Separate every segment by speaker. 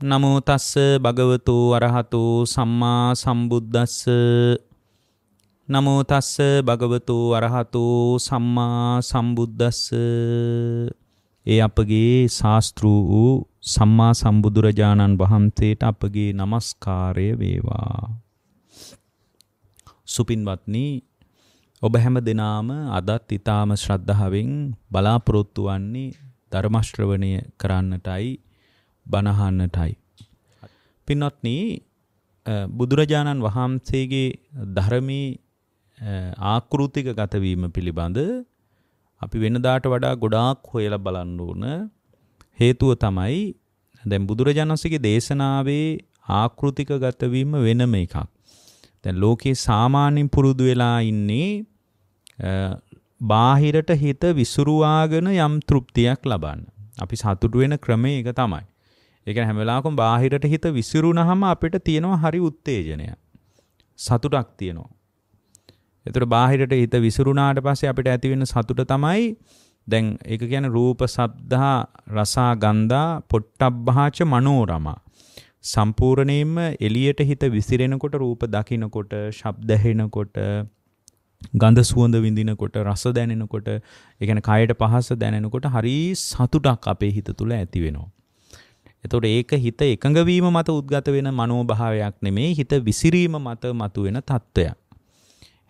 Speaker 1: නමෝ තස්ස භගවතු අරහතු සම්මා සම්බුද්දස්ස නමෝ තස්ස භගවතු අරහතු සම්මා සම්බුද්දස්ස ඒ අපගේ ශාස්ත්‍රු වූ සම්මා සම්බුදුරජාණන් වහන්සේට අපගේ নমස්කාරය වේවා සුපින්වත්නි ඔබ හැම දිනාම අදත් ඊ타ම ශ්‍රද්ධාවෙන් බලාපොරොත්තු වන්නේ ධර්ම ශ්‍රවණය කරන්නටයි බණහන්නටයි. පින්වත්නි බුදුරජාණන් වහන්සේගේ ධර්මී ආකෘතික ගතවීම පිළිබඳ අපි වෙනදාට වඩා ගොඩාක් හොයලා බලන්න ඕන හේතුව තමයි දැන් බුදුරජාණන්සේගේ දේශනාවේ ආකෘතික ගතවීම වෙනම එකක්. දැන් ලෝකේ සාමාන්‍යයෙන් පුරුදු වෙලා ඉන්නේ බාහිරට හිත විසුරුවාගෙන යම් තෘප්තියක් ලබන්න. අපි සතුටු වෙන ක්‍රමය ඒක තමයි. ඒ කියන්නේ හැම වෙලාවකම බාහිරට හිත විසිරුණාම අපිට තියෙනවා හරි උත්තේජනය. සතුටක් තියෙනවා. එතකොට බාහිරට හිත විසිරුණාට පස්සේ අපිට ඇති වෙන සතුට තමයි දැන් ඒක කියන්නේ රූප, ශබ්දා, රසා, ගන්ධා, පොට්ටබ්බහාච මනෝරමා. සම්පූර්ණයෙන්ම එළියට හිත විසිරෙනකොට රූප දකිනකොට, ශබ්ද ඇහෙනකොට, ගඳ සුවඳ විඳිනකොට, රස දැනෙනකොට, ඒ කියන්නේ කයට පහස දැනෙනකොට හරි සතුටක් අපේ හිත තුළ ඇති වෙනවා. එතකොට ඒක හිත එකඟවීම මත උද්ගත වෙන මනෝභාවයක් නෙමේ හිත විසිරීම මත මතුවෙන తত্ত্বයක්.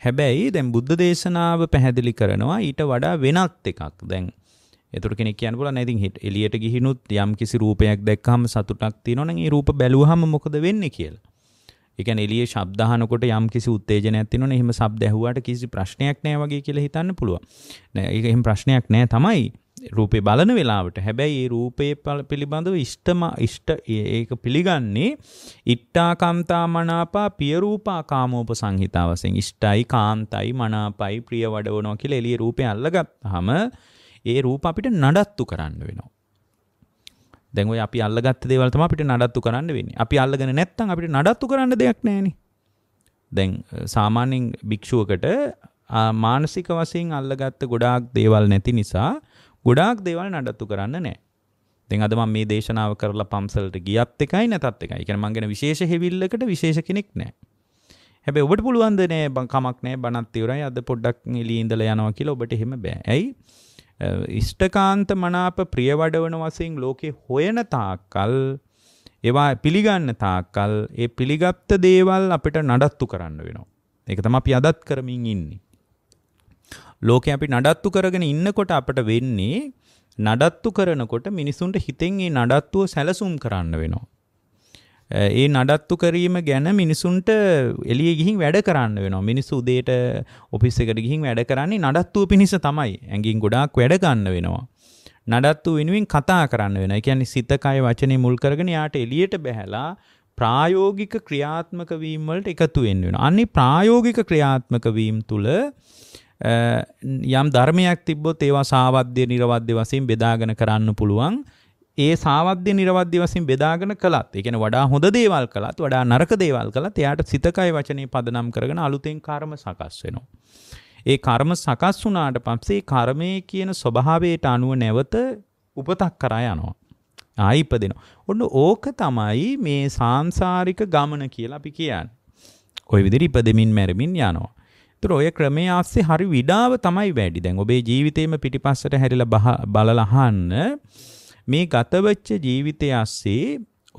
Speaker 1: හැබැයි දැන් බුද්ධ දේශනාව පැහැදිලි කරනවා ඊට වඩා වෙනත් එකක්. දැන් ඒතර කෙනෙක් කියන්න පුළුවන් නේද ඉතින් එළියට ගිහිනුත් යම් කිසි රූපයක් දැක්කහම සතුටක් තියෙනවනම් ඒ රූප බැලුවහම මොකද වෙන්නේ කියලා. ඒ කියන්නේ එළියේ ශබ්ද අහනකොට යම් කිසි උත්තේජනයක් තියෙනවනේ එහෙම ශබ්ද ඇහුවාට කිසි ප්‍රශ්නයක් නැහැ වගේ කියලා හිතන්න පුළුවන්. නෑ ඒක එහෙම ප්‍රශ්නයක් නෑ තමයි. රූපේ බලන වෙලාවට හැබැයි ඒ රූපේ පිළිබඳව ඉෂ්ටම ඉෂ්ට ඒක පිළිගන්නේ ඉට්ටාකම්තා මනාපා පිය රූපා කාමෝප සංහිතා වශයෙන් ඉෂ්ටයි කාන්තයි මනාපයි ප්‍රිය වඩවනවා කියලා එළිය රූපේ අල්ලගත්තාම ඒ රූප අපිට නඩත්තු කරන්න වෙනවා දැන් ඔය අපි අල්ලගත්ත දේවල් තමයි අපිට නඩත්තු කරන්න වෙන්නේ. අපි අල්ලගෙන නැත්නම් අපිට නඩත්තු කරන්න දෙයක් නැහැනේ. දැන් සාමාන්‍යයෙන් භික්ෂුවකට මානසික වශයෙන් අල්ලගත්ත ගොඩාක් දේවල් නැති නිසා ගොඩාක් දේවල් නඩත්තු කරන්න නෑ ඉතින් අද මම මේ දේශනාව කරලා පම්සල්ට ගියත් එකයි නැතත් එකයි. කියන්නේ මං ගැන විශේෂ හෙවිල්ලකට විශේෂ කෙනෙක් නෑ. හැබැයි ඔබට පුළුවන් ද නෑ බං කමක් නෑ බණත් ඉවරයි අද පොඩ්ඩක් එළිය ඉඳලා යනවා කියලා ඔබට එහෙම බෑ. ඇයි? ඉෂ්ඨකාන්ත මනාප ප්‍රිය වඩවන වශයෙන් ලෝකේ හොයන තාක්කල් ඒවා පිළිගන්න තාක්කල් ඒ පිළිගත්ත දේවල් අපිට නඩත්තු කරන්න වෙනවා. ඒක තමයි අපි අදත් කරමින් ඉන්නේ. ලෝකේ අපි නඩත්තු කරගෙන ඉන්නකොට අපට වෙන්නේ නඩත්තු කරනකොට මිනිසුන්ට හිතෙන් ඒ නඩත්තුව සැලසුම් කරන්න වෙනවා. ඒ නඩත්තු කිරීම ගැන මිනිසුන්ට එළිය ගිහින් වැඩ කරන්න වෙනවා. මිනිස්සු උදේට ඔෆිස් එකට ගිහින් වැඩ කරන්නේ නඩත්තුව පිණිස තමයි. ඇඟින් ගොඩාක් වැඩ ගන්න වෙනවා. නඩත්තු වෙනුවෙන් කතා කරන්න වෙනවා. ඒ කියන්නේ සිත කය වචනේ මුල් කරගෙන යාට එළියට බැහැලා ප්‍රායෝගික ක්‍රියාත්මක වීම වලට එකතු වෙන්න වෙනවා. අන්නේ ප්‍රායෝගික ක්‍රියාත්මක වීම තුළ යම් ධර්මයක් තිබ්බොත් ඒවා සාවද්‍ය නිර්වද්‍ය වශයෙන් බෙදාගෙන කරන්න පුළුවන්. ඒ සාවද්‍ය නිර්වද්‍ය වශයෙන් බෙදාගෙන කළත්, ඒ කියන්නේ වඩා හොඳ දේවල් කළත්, වඩා නරක දේවල් කළත්, එයාට සිතකය වචනේ පදනම් කරගෙන අලුතෙන් කර්ම සකස් වෙනවා. ඒ කර්ම සකස් වුණාට පස්සේ කර්මයේ කියන ස්වභාවයට අනුව නැවත උපතක් කරා යනවා. ආයි ඉපදෙනවා. ඔන්න ඕක තමයි මේ සාංශාරික ගමන කියලා අපි කියන්නේ. ওই විදිහට ඉපදෙමින් මැරෙමින් යනවා. තුර ඔය ක්‍රමේ ආස්සේ හරි විඩාව තමයි වැඩි. දැන් ඔබේ ජීවිතේම පිටිපස්සට හැරිලා බලලා අහන්න මේ ගතවච්ච ජීවිතය ආස්සේ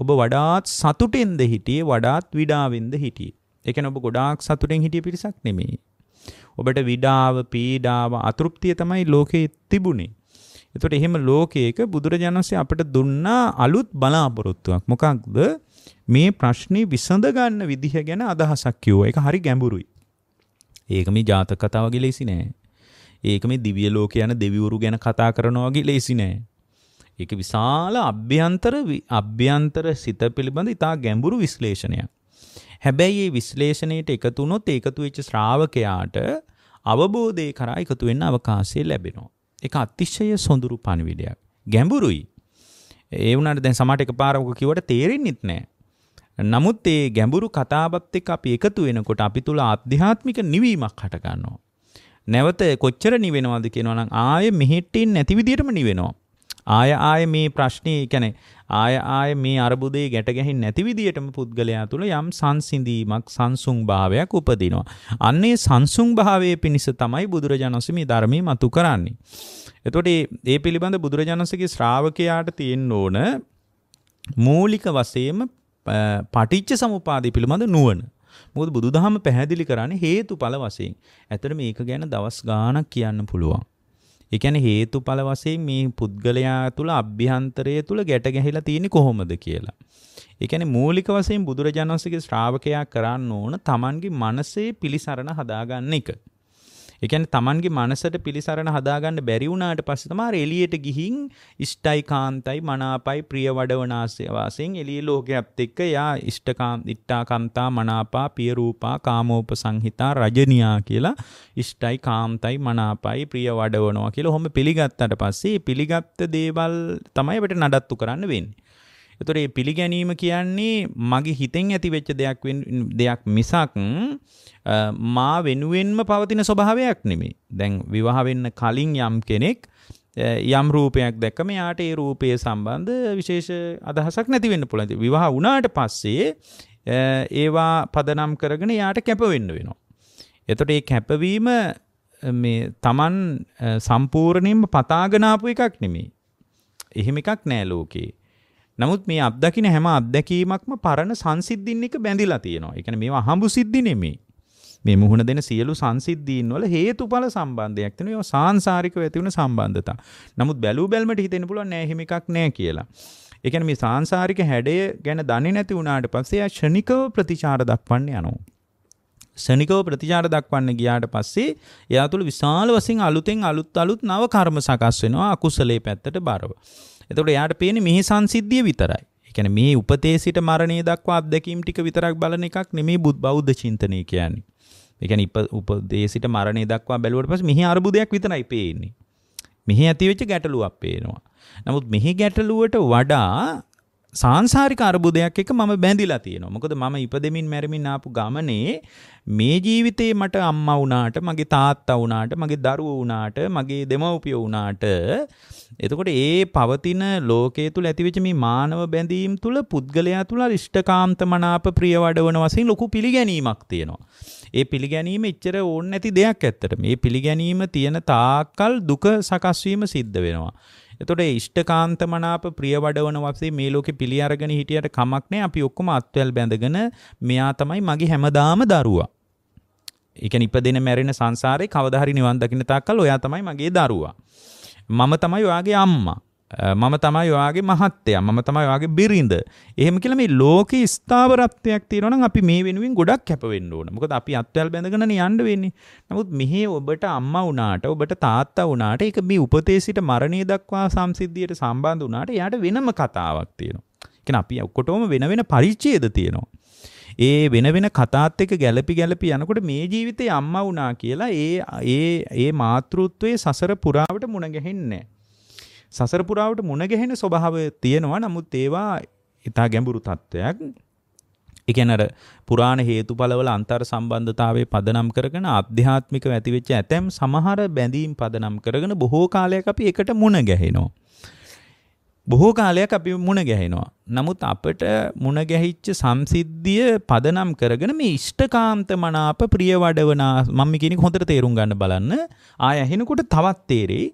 Speaker 1: ඔබ වඩාත් සතුටෙන්ද හිටියේ වඩාත් විඩාවෙන්ද හිටියේ. ඒ කියන්නේ ඔබ ගොඩාක් සතුටෙන් හිටිය පිරිසක් නෙමෙයි. ඔබට විඩාව, පීඩාව, අතෘප්තිය තමයි ලෝකේ තිබුණේ. එතකොට එහෙම ලෝකයක බුදුරජාණන්සේ අපට දුන්නා අලුත් බලාපොරොත්තුවක්. මොකක්ද? මේ ප්‍රශ්නේ විසඳ ගන්න විදිහ ගැන අදහසක් කිව්වා. ඒක හරි ගැඹුරුයි. ඒක මේ ජාතක කතා වගේ ලේසි නෑ. ඒක මේ දිවිය ලෝක යන දෙවිවරු ගැන කතා කරනවා වගේ ලේසි නෑ. ඒක විශාල අභ්‍යන්තර අභ්‍යන්තර සිත පිළිබඳ ඉතා ගැඹුරු විශ්ලේෂණයක්. හැබැයි මේ විශ්ලේෂණයට එකතු වුණොත් එකතු වෙච්ච ශ්‍රාවකයාට අවබෝධය කරා එකතු වෙන්න අවකාශය ලැබෙනවා. ඒක අතිශය සොඳුරු පණිවිඩයක්. ගැඹුරුයි. ඒ වුණාට දැන් සමහර එකපාරක කිව්වට තේරෙන්නෙත් නෑ. නමුත් ඒ ගැඹුරු කතාවත් එක්ක අපි එකතු වෙනකොට අපි තුල ආධ්‍යාත්මික නිවීමක් හට ගන්නවා. නැවත කොච්චර නිවෙනවද කියනවා නම් ආයෙ මෙහෙට්ටින් නැති විදියටම නිවෙනවා. ආය ආය මේ ප්‍රශ්නේ කියන්නේ ආය ආය මේ අරබුදේ ගැට ගැහින් නැති විදියටම පුද්ගලයා තුළ යම් සංසිඳීමක් සංසුන් භාවයක් උපදිනවා. අන්නේ සංසුන් භාවයේ පිණිස තමයි බුදුරජාණන්සේ මේ ධර්මයේ මතු කරන්නේ. එතකොට ඒ පිළිබඳ බුදුරජාණන්සේගේ ශ්‍රාවකයාට තියෙන්න ඕන මූලික වශයෙන්ම පටිච්ච සමුපාදය පිළිබඳ නුවණ. මොකද බුදුදහම පැහැදිලි කරන්නේ හේතුඵල වශයෙන්. ඇත්තට මේක ගැන දවස් ගාණක් කියන්න පුළුවන්. ඒ කියන්නේ හේතුඵල වශයෙන් මේ පුද්ගලයා තුල අභ්‍යන්තරය තුල ගැට ගැහිලා තියෙන්නේ කොහොමද කියලා. ඒ කියන්නේ මූලික වශයෙන් බුදුරජාණන් වහන්සේගේ ශ්‍රාවකයා කරන්න ඕන Tamanගේ මනසේ පිලිසරණ හදාගන්න එක. එකැන තමන්ගේ මනසට පිළිසරණ හදාගන්න බැරිවුණට පස්සතමාර එලියට ගිහින් ඉෂ්ටයි කාන්තයි මනාපයි ප්‍රිය වඩවනාසේවාසයෙන් එලිය ලෝකයක්ත් එක්ක යා ඉෂ්ටකාම් ඉට්ටාකන්තා මනාපා පියරූපා කාමෝප සංහිතා රජනයා කියලා ඉෂ්ටයි කාම්තයි මනාපයි ප්‍රිය වඩවනවා කියලා හොම පිළිගත්තට පස්සේ පිළිගත්ත දේවල් තමයිට නඩත්තු කරන්න වෙන්නේ එතොට ඒ පිළිගැනීම කියන්නේ මගේ හිතෙන් ඇති වෙච්ච දෙයක් දෙයක් මිසක් මා වෙනුවෙන්ම පවතින ස්වභාවයක් නෙමේ. දැන් විවාහ වෙන්න කලින් යම් කෙනෙක් යම් රූපයක් දැක්කම යාට ඒ රූපය සම්බන්ධ විශේෂ අදහසක් නැතිවෙන්න පුළති විවාහ වුණාට පස්සේ ඒවා පදනම් කරගෙන යාට කැපවෙන්න වෙනවා. එතොට ඒ කැපවීම තමන් සම්පූර්ණයෙන්ම පතාගනාපු එකක් නෙමේ. එහෙම එකක් නෑ ලෝකයේ. නමුත් මේ අත්දකින හැම අත්දැකීමක්ම පරණ සංසිද්ධීන් එක බැඳිලා තියෙනවා. ඒ කියන්නේ මේවා අහඹු සිද්ධි නෙමෙයි. මේ මුහුණ දෙන සියලු සංසිද්ධීන් වල හේතුඵල සම්බන්ධයක් තියෙනවා. ඒවා සාංශාරිකව ඇති වෙන සම්බන්ධතා. නමුත් බැලූ බැල්මට හිතෙන්න පුළුවන් නෑ එහෙම එකක් නෑ කියලා. ඒ කියන්නේ මේ සාංශාරික හැඩය ගැන දන්නේ නැති වුණාට පස්සේ ආ ෂණිකව ප්‍රතිචාර දක්වන්න යනවා. ශනිකව ප්‍රතිචාර දක්වන්න ගියාට පස්සේ එයා තුළ විශාල වශයෙන් අලුතෙන් අලුත් අලුත් නව කර්ම සකස් වෙනවා අකුසලයේ පැත්තට බරව. එතකොට එයාට පේන්නේ මෙහි සංසිද්ධිය විතරයි. ඒ කියන්නේ මේ උපතේ සිට මරණය දක්වා අත්දැකීම් ටික විතරක් බලන එකක් නෙමෙයි බෞද්ධ චින්තනය කියන්නේ. ඒ කියන්නේ උපදේ සිට මරණය දක්වා බැලුවට පස්සේ මෙහි අරුබුදයක් විතරයි පේන්නේ. මෙහි ඇතිවෙච්ච ගැටලුවක් පේනවා. නමුත් මෙහි ගැටලුවට වඩා සංසාරික අර්බුදයක් එක මම බැඳිලා තියෙනවා. මොකද මම ඉපදෙමින් මැරෙමින් ආපු ගමනේ මේ ජීවිතේ මට අම්මා වුණාට, මගේ තාත්තා වුණාට, මගේ දරුවෝ වුණාට, මගේ දෙමව්පියෝ වුණාට එතකොට ඒ පවතින ලෝකයේ තුල ඇතිවෙච්ච මේ මානව බැඳීම් තුල පුද්ගලයා තුල ඉෂ්ඨකාන්ත මනාප ප්‍රිය වඩවන වශයෙන් ලොකු පිළිගැනීමක් තියෙනවා. ඒ පිළිගැනීම එච්චර ඕනේ නැති දෙයක් ඇත්තට. මේ පිළිගැනීම තියෙන තාක්කල් දුක සකස් වීම සිද්ධ වෙනවා. එතකොට ඉෂ්ඨකාන්ත මනාප ප්‍රිය වඩවන වගේ මේ ලෝකේ පිළි අරගෙන හිටියට කමක් නැහැ. අපි ඔක්කොම අත්වැල් බැඳගෙන මෙයා තමයි මගේ හැමදාම දරුවා. ඒ කියන්නේ ඉපදෙන මැරෙන සංසාරේ කවදා හරි නිවන් දකින්න තාක්කල් ඔයා තමයි මගේ දරුවා. මම තමයි ඔයාගේ අම්මා. මම තමයි ඔයාගේ මහත්තය මම තමයි ඔයාගේ බිරිඳ එහෙම කියලා මේ ලෝක ස්ථාවරත්වයක් තියෙනවා නම් අපි මේ වෙනුවෙන් ගොඩක් කැප වෙන්න ඕන. මොකද අපි අත්වැල් බැඳගෙන යන්න වෙන්නේ. නමුත් මෙහි ඔබට අම්මා වුණාට ඔබට තාත්තා වුණාට ඒක මේ උපතේ සිට මරණය දක්වා සම්සිද්ධියට සම්බන්ධ වුණාට එයාට වෙනම කතාවක් තියෙනවා. කියන්නේ අපි ඔක්කොටම වෙන වෙන පරිච්ඡේද තියෙනවා. ඒ වෙන වෙන කතාත් එක්ක ගැළපි ගැළපි යනකොට මේ ජීවිතේ අම්මා වුණා කියලා ඒ ඒ ඒ මාතෘත්වයේ සසර පුරාවට මුණ ගැහෙන්නේ නැහැ. සසරපුරාවට මුණගැහෙන ස්වභාව තියෙනවා නමුත් ඒවා ඉතා ගැඹුරු තත්ත්වයක් එකනර පුරාණ හේතුඵලවල අන්තර් සම්බන්ධතාවය පදනම් කරගෙන අධ්‍යාත්මික ඇතිවෙච්ච ඇතැම් සමහර බැඳීම් පදනම් කරගෙන බොහෝ කාලයක් අපි එකට මුණ ගැහෙනවා. බොහෝ කාලයක් අපි මුණ ගැහෙනවා. නමුත් අපට මුණ ගැහිච්ච සම්සිද්ධිය පදනම් කරගෙන මේ ඉෂ්ඨකාන්ත මනාප ප්‍රිය වඩවනා මම කියන හොඳට තේරුම් ගන්න බලන්න. ආය ඇහෙනකොට තවත් තේරෙයි.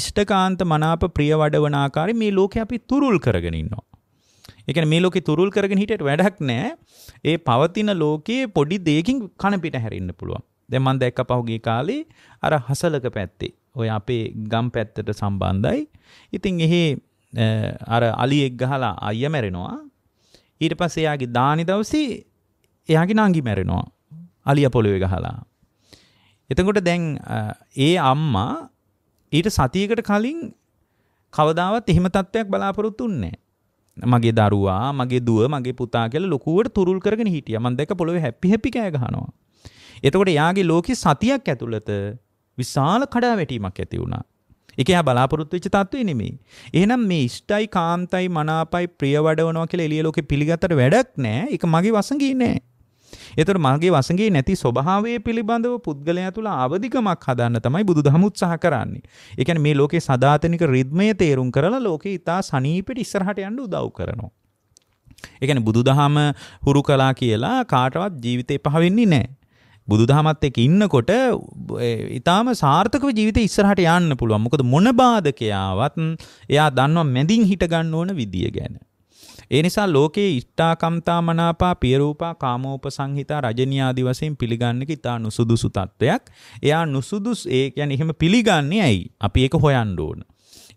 Speaker 1: ඉෂ්ඨකාන්ත මනාප ප්‍රිය වඩවන ආකාරي මේ ලෝකේ අපි තුරුල් කරගෙන ඉන්නවා. ඒ කියන්නේ මේ ලෝකේ තුරුල් කරගෙන හිටියට වැඩක් නැහැ. ඒ පවතින ලෝකේ පොඩි දෙයකින් කන පිට හැරෙන්න පුළුවන්. දැන් මම දැක්ක පහුගිය කාලේ අර හසලක පැත්තේ ඔය අපේ ගම් පැත්තට සම්බන්ධයි. ඉතින් එහි අර අලියෙක් ගහලා අයිය මැරෙනවා ඊට පස්සේ එයාගේ දානි දවසේ එයාගේ නංගි මැරෙනවා අලිය පොළවේ ගහලා එතකොට දැන් ඒ අම්මා ඊට සතියකට කලින් කවදාවත් එහෙම තත්ත්වයක් බලාපොරොත්තු වෙන්නේ මගේ දරුවා මගේ දුව මගේ පුතා කියලා ලොකුවට තුරුල් කරගෙන හිටියා. මම දැක්ක පොළවේ හැපි හැපි කෑ ගහනවා. එතකොට යාගේ ලෝකේ සතියක් ඇතුළත විශාල කඩාවැටීමක් ඇති වුණා. ඒක එහා බලාපොරොත්තු වෙච්ච තත්ත්වෙ නෙමෙයි. එහෙනම් මේ ඉෂ්ටයි කාන්තයි මනාපයි ප්‍රිය වඩවනවා කියලා එළිය ලෝකෙ පිළිගත්තට වැඩක් නැහැ. ඒක මගේ වසඟේ නෑ. ඒතර මගේ වසඟේ නැති ස්වභාවය පිළිබඳව පුද්ගලයා තුළ අවදිකමක් හදන්න තමයි බුදුදහම උත්සාහ කරන්නේ. ඒ කියන්නේ මේ ලෝකේ සදාතනික රිද්මය තේරුම් කරලා ලෝකේ ඊට සනීපෙට ඉස්සරහට යන්න උදව් කරනවා. ඒ කියන්නේ බුදුදහම හුරු කළා කියලා කාටවත් ජීවිතේ පහ වෙන්නේ නැහැ. බුදුදහමත් එක්ක ඉන්නකොට ඊටාම සාර්ථකව ජීවිතය ඉස්සරහට යන්න පුළුවන්. මොකද මොන බාධකයාවත් එයා දන්නවා මැදින් හිට ගන්න ඕන විදිය ගැන. ඒ නිසා ලෝකයේ ඉෂ්ඨාකම්තා මනාපා පියරූපා කාමෝපසංහිතා රජනී ආදි වශයෙන් පිළිගන්නක ඉතා නුසුදුසු තත්වයක්. එයා නුසුදුස් ඒ කියන්නේ එහෙම පිළිගන්නේ ඇයි? අපි ඒක හොයන්න ඕන.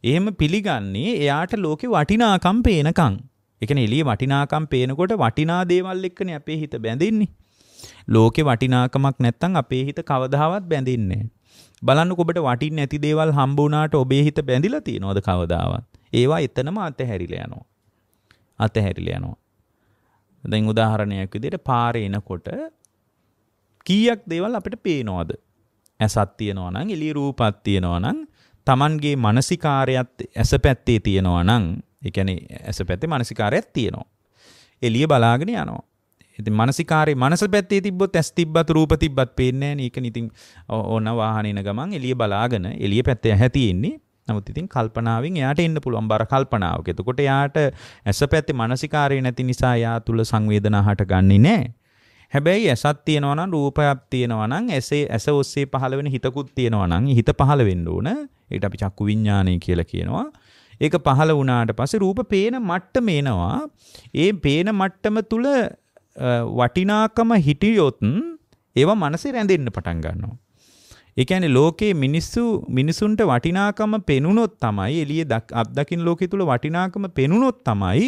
Speaker 1: එහෙම පිළිගන්නේ එයාට ලෝකේ වටිනාකම් පේනකම්. ඒ කියන්නේ එළියේ වටිනාකම් පේනකොට වටිනා දේවල් එක්කනේ අපේ හිත බැඳෙන්නේ. ලෝකෙ වටිනාකමක් නැත්තං අපේ හිත කවදාවත් බැඳින්නේ. බලන්න ඔබට වටින් නැති දේවල් හම්බුනාට ඔබේ හිත බැඳිලා තියෙනවද කවදාවත්. ඒවා එතනම අතහැරිලා යනවා. අතහැරිලා යනවා. දැන් උදාහරණයක් විදිහට පාරේ එනකොට කීයක් දේවල් අපිට පේනවද? ඇසක් තියෙනවා නම්, එළිය රූපක් තියෙනවා නම්, Tamanගේ මානසිකාරයත් ඇස පැත්තේ තියෙනවා නම්, ඒ කියන්නේ ඇස පැත්තේ මානසිකාරයක් තියෙනවා. එළිය බලාගෙන යනවා. ඇති මනසිකාරය මනස පැත්තේ තිබොත් ඇස් තිබ්බත් රූප තිබ්බත් පේන්නේ ඒක නිතින් ඕන වාහනෙන ගමන් එළිය බලාගෙන එළිය පැත්තේ ඇහැතියෙන්නේ නමුත් ඉතින් කල්පනාවෙන් එයාට එන්න පුළුවන් බර කල්පනාවක. එතකොට එයාට ඇස පැත්තේ මානසිකාරය නැති නිසා එයා තුල සංවේදනා හට ගන්නේ නැහැ. හැබැයි ඇසක් තියෙනවා නම් රූපයක් තියෙනවා නම් ඇසේ ඇස ඔස්සේ පහළ වෙන හිතකුත් තියෙනවා නම් හිත පහළ වෙන්න ඕන. ඒකට අපි චක්කු විඤ්ඤාණය කියලා කියනවා. ඒක පහළ වුණාට පස්සේ රූප පේන මට්ටම එනවා. ඒ පේන මට්ටම තුල වටිනාකම හිටියොත් ඒව මනසේ රැඳෙන්න පටන් ගන්නවා. ඒ කියන්නේ ලෝකේ මිනිස්සු මිනිසුන්ට වටිනාකම පෙනුනොත් තමයි එළිය අත්දකින් ලෝකෙ තුල වටිනාකම පෙනුනොත් තමයි